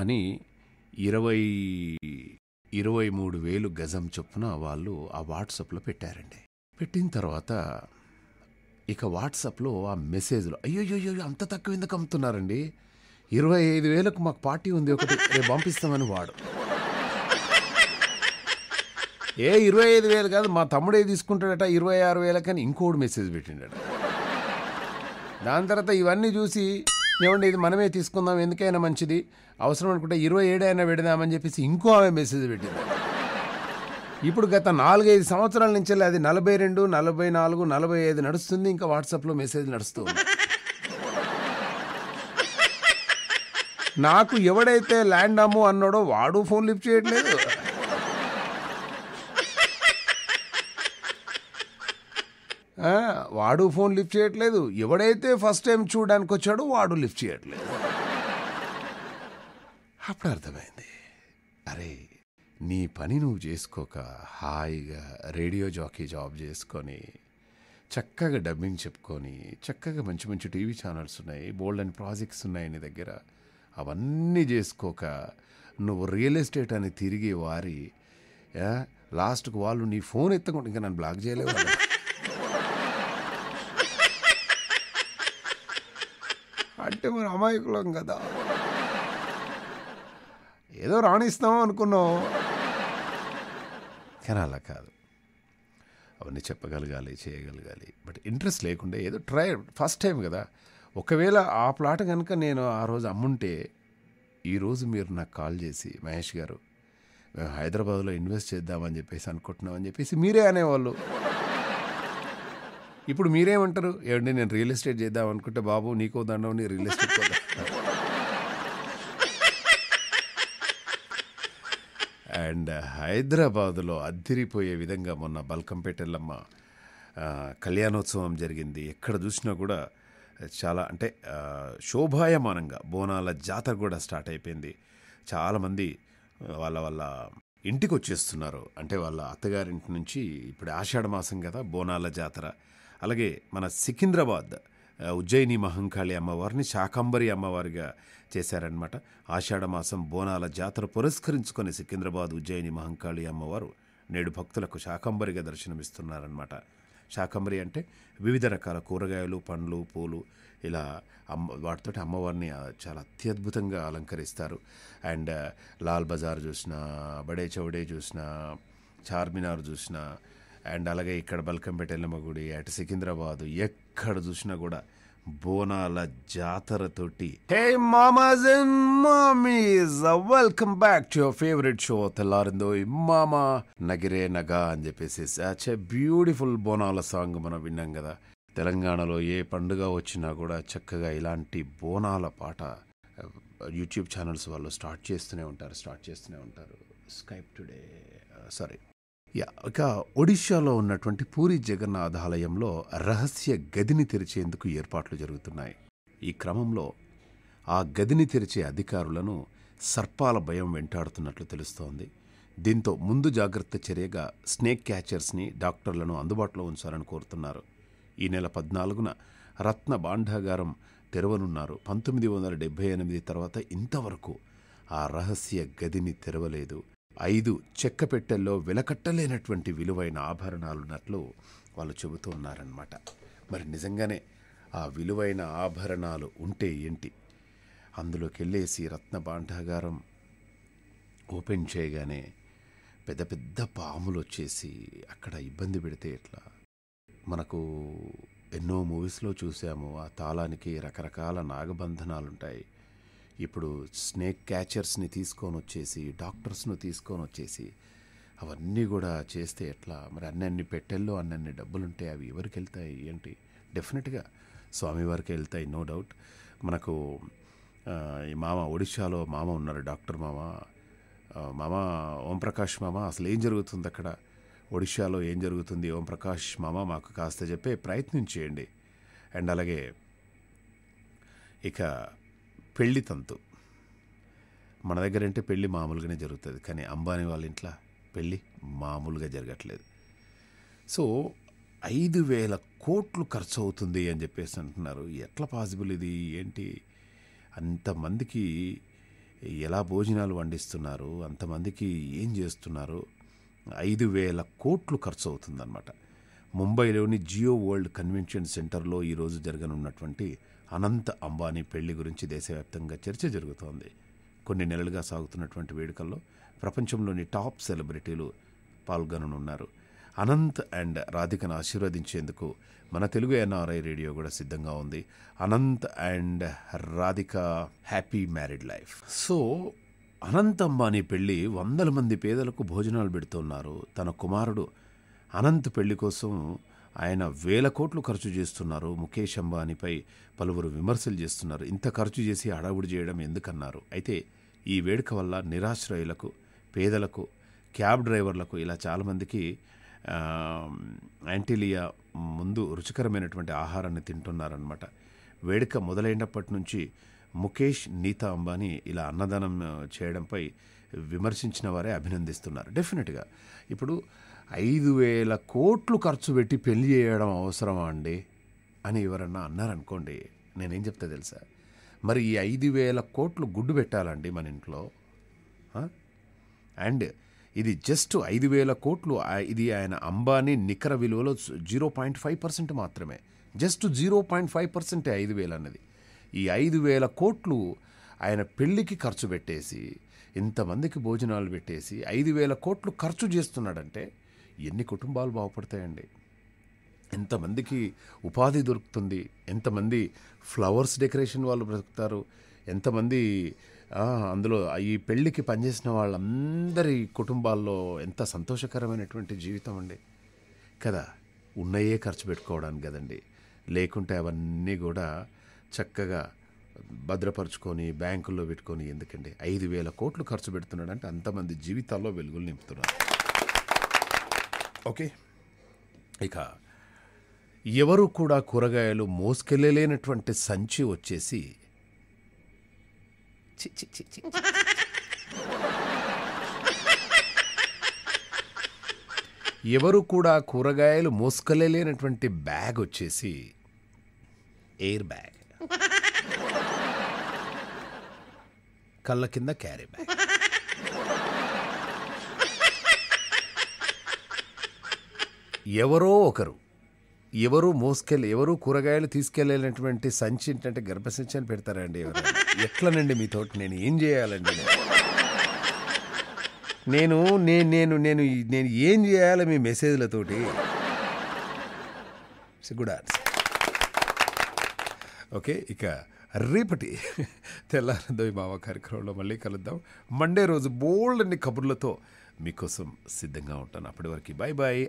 అని ఇరవై ఇరవై మూడు వేలు గజం చొప్పున వాళ్ళు ఆ వాట్సాప్లో పెట్టారండి పెట్టిన తర్వాత ఇక వాట్సాప్లో ఆ మెసేజ్లు అయ్యో అంత తక్కువ ఎందుకు అమ్ముతున్నారండి ఇరవై ఐదు వేలకు మాకు పార్టీ ఉంది ఒకటి రేపు పంపిస్తామని వాడు ఏ ఇరవై ఐదు వేలు కాదు మా తమ్ముడే తీసుకుంటాడట ఇరవై ఆరు వేలకని ఇంకోటి మెసేజ్ పెట్టిండట దాని తర్వాత ఇవన్నీ చూసి ఏమండి ఇది మనమే తీసుకుందాం ఎందుకైనా మంచిది అవసరం అనుకుంటే ఇరవై ఏడైనా పెడదామని చెప్పేసి ఇంకో ఆమె మెసేజ్ పెట్టింది ఇప్పుడు గత నాలుగైదు సంవత్సరాల నుంచి అది నలభై రెండు నలభై నాలుగు నలభై ఐదు నడుస్తుంది ఇంకా వాట్సాప్లో మెసేజ్ నడుస్తూ నాకు ఎవడైతే ల్యాండ్ అమ్ము అన్నాడో వాడు ఫోన్ లిఫ్ట్ చేయట్లేదు వాడు ఫోన్ లిఫ్ట్ చేయట్లేదు ఎవడైతే ఫస్ట్ టైం చూడడానికి వచ్చాడో వాడు లిఫ్ట్ చేయట్లేదు అప్పుడు అర్థమైంది అరే నీ పని నువ్వు చేసుకోక హాయిగా రేడియో జాకీ జాబ్ చేసుకొని చక్కగా డబ్బింగ్ చెప్పుకొని చక్కగా మంచి మంచి టీవీ ఛానల్స్ ఉన్నాయి బోల్డ్ అండ్ ప్రాజెక్ట్స్ ఉన్నాయి నీ దగ్గర అవన్నీ చేసుకోక నువ్వు రియల్ ఎస్టేట్ అని తిరిగి వారి లాస్ట్కు వాళ్ళు నీ ఫోన్ ఎత్తకుండా ఇంకా నన్ను బ్లాక్ చేయలేవు అంటే మరి అమాయకులం కదా ఏదో రాణిస్తాం అనుకున్నావు కానీ అలా కాదు అవన్నీ చెప్పగలగాలి చేయగలగాలి బట్ ఇంట్రెస్ట్ లేకుండా ఏదో ట్రై ఫస్ట్ టైం కదా ఒకవేళ ఆ ప్లాట్ కనుక నేను ఆ రోజు అమ్ముంటే ఈరోజు మీరు నాకు కాల్ చేసి మహేష్ గారు మేము హైదరాబాద్లో ఇన్వెస్ట్ చేద్దామని చెప్పేసి అనుకుంటున్నామని చెప్పేసి మీరే అనేవాళ్ళు ఇప్పుడు మీరేమంటారు ఏమండి నేను రియల్ ఎస్టేట్ చేద్దాం అనుకుంటే బాబు నీకో దండం నీ రియల్ ఎస్టేట్ అండ్ హైదరాబాదులో అద్దిరిపోయే విధంగా మొన్న బల్కంపేటెల్లమ్మ కళ్యాణోత్సవం జరిగింది ఎక్కడ చూసినా కూడా చాలా అంటే శోభాయమానంగా బోనాల జాతర కూడా స్టార్ట్ అయిపోయింది చాలామంది వాళ్ళ వాళ్ళ ఇంటికి వచ్చేస్తున్నారు అంటే వాళ్ళ అత్తగారింటి నుంచి ఇప్పుడు ఆషాఢ మాసం కదా బోనాల జాతర అలాగే మన సికింద్రాబాద్ ఉజ్జయిని మహంకాళి అమ్మవారిని శాకంబరి అమ్మవారిగా చేశారనమాట ఆషాఢమాసం బోనాల జాతర పురస్కరించుకొని సికింద్రాబాద్ ఉజ్జయిని మహంకాళి అమ్మవారు నేడు భక్తులకు శాకంబరిగా దర్శనమిస్తున్నారనమాట శాకంబరి అంటే వివిధ రకాల కూరగాయలు పండ్లు పూలు ఇలా అమ్మ వాటితోటి అమ్మవారిని చాలా అత్యద్భుతంగా అలంకరిస్తారు అండ్ లాల్ బజార్ చూసిన బడే చౌడే చూసిన చార్మినార్ చూసిన అండ్ అలాగే ఇక్కడ బల్కంపేట ఎల్లమ్మ గుడి అటు సికింద్రాబాదు ఎక్కడ చూసినా కూడా బోనాల జాతరతోటి హే మామాస్ అండ్ మామీస్ welcome back to your favourite show తెల్లారిందో మామా నగిరే నగా అని చెప్పేసి అచ్చే బ్యూటిఫుల్ బోనాల సాంగ్ మనం విన్నాం కదా తెలంగాణలో ఏ పండుగ వచ్చినా కూడా చక్కగా ఇలాంటి బోనాల పాట యూట్యూబ్ uh, ఛానల్స్ వాళ్ళు స్టార్ట్ చేస్తూనే ఉంటారు స్టార్ట్ చేస్తూనే ఉంటారు స్కైప్ టుడే సారీ ఇక ఒడిషాలో ఉన్నటువంటి పూరి జగన్నాథ ఆలయంలో రహస్య గదిని తెరిచేందుకు ఏర్పాట్లు జరుగుతున్నాయి ఈ క్రమంలో ఆ గదిని తెరిచే అధికారులను సర్పాల భయం వెంటాడుతున్నట్లు తెలుస్తోంది దీంతో ముందు జాగ్రత్త చర్యగా స్నేక్ క్యాచర్స్ని డాక్టర్లను అందుబాటులో ఉంచాలని కోరుతున్నారు ఈ నెల పద్నాలుగున రత్న భాండాగారం తెరవనున్నారు పంతొమ్మిది వందల డెబ్భై ఎనిమిది తర్వాత ఇంతవరకు ఆ రహస్య గదిని తెరవలేదు ఐదు చెక్క పెట్టెల్లో వెలకట్టలేనటువంటి విలువైన ఆభరణాలున్నట్లు వాళ్ళు చెబుతూ ఉన్నారనమాట మరి నిజంగానే ఆ విలువైన ఆభరణాలు ఉంటే ఏంటి అందులోకి వెళ్ళేసి రత్న భాండాగారం ఓపెన్ చేయగానే పెద్ద పెద్ద పాములు వచ్చేసి అక్కడ ఇబ్బంది పెడితే ఎట్లా మనకు ఎన్నో మూవీస్లో చూసాము ఆ తాళానికి రకరకాల నాగబంధనాలుంటాయి ఇప్పుడు స్నేక్ క్యాచర్స్ని తీసుకొని వచ్చేసి డాక్టర్స్ను తీసుకొని వచ్చేసి అవన్నీ కూడా చేస్తే ఎట్లా మరి అన్నన్ని పెట్టెల్లో అన్నన్ని ఉంటే అవి ఎవరికి వెళ్తాయి ఏంటి డెఫినెట్గా స్వామివారికి వెళ్తాయి నో డౌట్ మనకు ఈ మామ ఒడిశాలో మామ ఉన్నారు డాక్టర్ మామ మామ ఓంప్రకాష్ మామ అసలు ఏం జరుగుతుంది అక్కడ ఒడిశాలో ఏం జరుగుతుంది ఓంప్రకాష్ మామ మాకు కాస్త చెప్పే ప్రయత్నం చేయండి అండ్ అలాగే ఇక పెళ్ళి తంతు మన దగ్గర అంటే పెళ్ళి మామూలుగానే జరుగుతుంది కానీ అంబానీ వాళ్ళ ఇంట్లో పెళ్ళి మామూలుగా జరగట్లేదు సో ఐదు వేల కోట్లు ఖర్చు అవుతుంది అని చెప్పేసి అంటున్నారు ఎట్లా పాసిబుల్ ఇది ఏంటి అంతమందికి ఎలా భోజనాలు వండిస్తున్నారు అంతమందికి ఏం చేస్తున్నారు ఐదు వేల కోట్లు ఖర్చు అవుతుందన్నమాట ముంబైలోని జియో వరల్డ్ కన్వెన్షన్ సెంటర్లో ఈరోజు జరగనున్నటువంటి అనంత అంబానీ పెళ్లి గురించి దేశవ్యాప్తంగా చర్చ జరుగుతోంది కొన్ని నెలలుగా సాగుతున్నటువంటి వేడుకల్లో ప్రపంచంలోని టాప్ సెలబ్రిటీలు పాల్గొననున్నారు అనంత్ అండ్ రాధికను ఆశీర్వదించేందుకు మన తెలుగు ఎన్ఆర్ఐ రేడియో కూడా సిద్ధంగా ఉంది Anant and Radhika happy married life so Anant Ambani పెళ్ళి వందల మంది పేదలకు భోజనాలు పెడుతున్నారు తన కుమారుడు అనంత్ పెళ్లి కోసం ఆయన వేల కోట్లు ఖర్చు చేస్తున్నారు ముఖేష్ అంబానీపై పలువురు విమర్శలు చేస్తున్నారు ఇంత ఖర్చు చేసి హడావుడి చేయడం ఎందుకన్నారు అయితే ఈ వేడుక వల్ల నిరాశ్రయులకు పేదలకు క్యాబ్ డ్రైవర్లకు ఇలా చాలామందికి యాంటీలియా ముందు రుచికరమైనటువంటి ఆహారాన్ని తింటున్నారనమాట వేడుక మొదలైనప్పటి నుంచి ముఖేష్ నీతా అంబానీ ఇలా అన్నదానం చేయడంపై విమర్శించిన వారే అభినందిస్తున్నారు డెఫినెట్గా ఇప్పుడు ఐదు వేల కోట్లు ఖర్చు పెట్టి పెళ్లి చేయడం అవసరమా అండి అని ఎవరన్నా అన్నారనుకోండి నేనేం చెప్తా తెలుసా మరి ఈ ఐదు వేల కోట్లు గుడ్డు పెట్టాలండి మన ఇంట్లో అండ్ ఇది జస్ట్ ఐదు వేల కోట్లు ఇది ఆయన అంబానీ నికర విలువలో జీరో పాయింట్ ఫైవ్ పర్సెంట్ మాత్రమే జస్ట్ జీరో పాయింట్ ఫైవ్ పర్సెంటే ఐదు వేలు అన్నది ఈ ఐదు వేల కోట్లు ఆయన పెళ్లికి ఖర్చు పెట్టేసి ఇంతమందికి భోజనాలు పెట్టేసి ఐదు వేల కోట్లు ఖర్చు చేస్తున్నాడంటే ఎన్ని కుటుంబాలు బాగుపడతాయండి ఎంతమందికి ఉపాధి దొరుకుతుంది ఎంతమంది ఫ్లవర్స్ డెకరేషన్ వాళ్ళు బ్రతుకుతారు ఎంతమంది అందులో ఈ పెళ్ళికి పనిచేసిన వాళ్ళందరి కుటుంబాల్లో ఎంత సంతోషకరమైనటువంటి జీవితం అండి కదా ఉన్నయే ఖర్చు పెట్టుకోవడానికి కదండి లేకుంటే అవన్నీ కూడా చక్కగా భద్రపరుచుకొని బ్యాంకుల్లో పెట్టుకొని ఎందుకండి ఐదు వేల కోట్లు ఖర్చు పెడుతున్నాడంటే అంతమంది జీవితాల్లో వెలుగులు నింపుతున్నారు ఓకే ఇక ఎవరు కూడా కూరగాయలు మోసుకెళ్ళలేనటువంటి సంచి వచ్చేసి ఎవరు కూడా కూరగాయలు మోసుకెళ్ళలేనటువంటి బ్యాగ్ వచ్చేసి ఎయిర్ బ్యాగ్ కళ్ళ కింద క్యారీ బ్యాగ్ ఎవరో ఒకరు ఎవరు మోసుకెళ్ళి ఎవరు కూరగాయలు తీసుకెళ్ళలేనటువంటి సంచి ఏంటంటే గర్భసంచి అని పెడతారండి ఎవరు ఎట్లనండి మీతోటి నేను ఏం చేయాలండి నేను నేను నేను నేను నేను ఏం చేయాలి మీ మెసేజ్లతోటి గుడ్ ఆన్సర్ ఓకే ఇక రేపటి తెల్లారందోయి మామ కార్యక్రమంలో మళ్ళీ కలుద్దాం మండే రోజు బోల్డ్ అన్ని కబుర్లతో మీకోసం సిద్ధంగా ఉంటాను అప్పటి వరకు బాయ్ బాయ్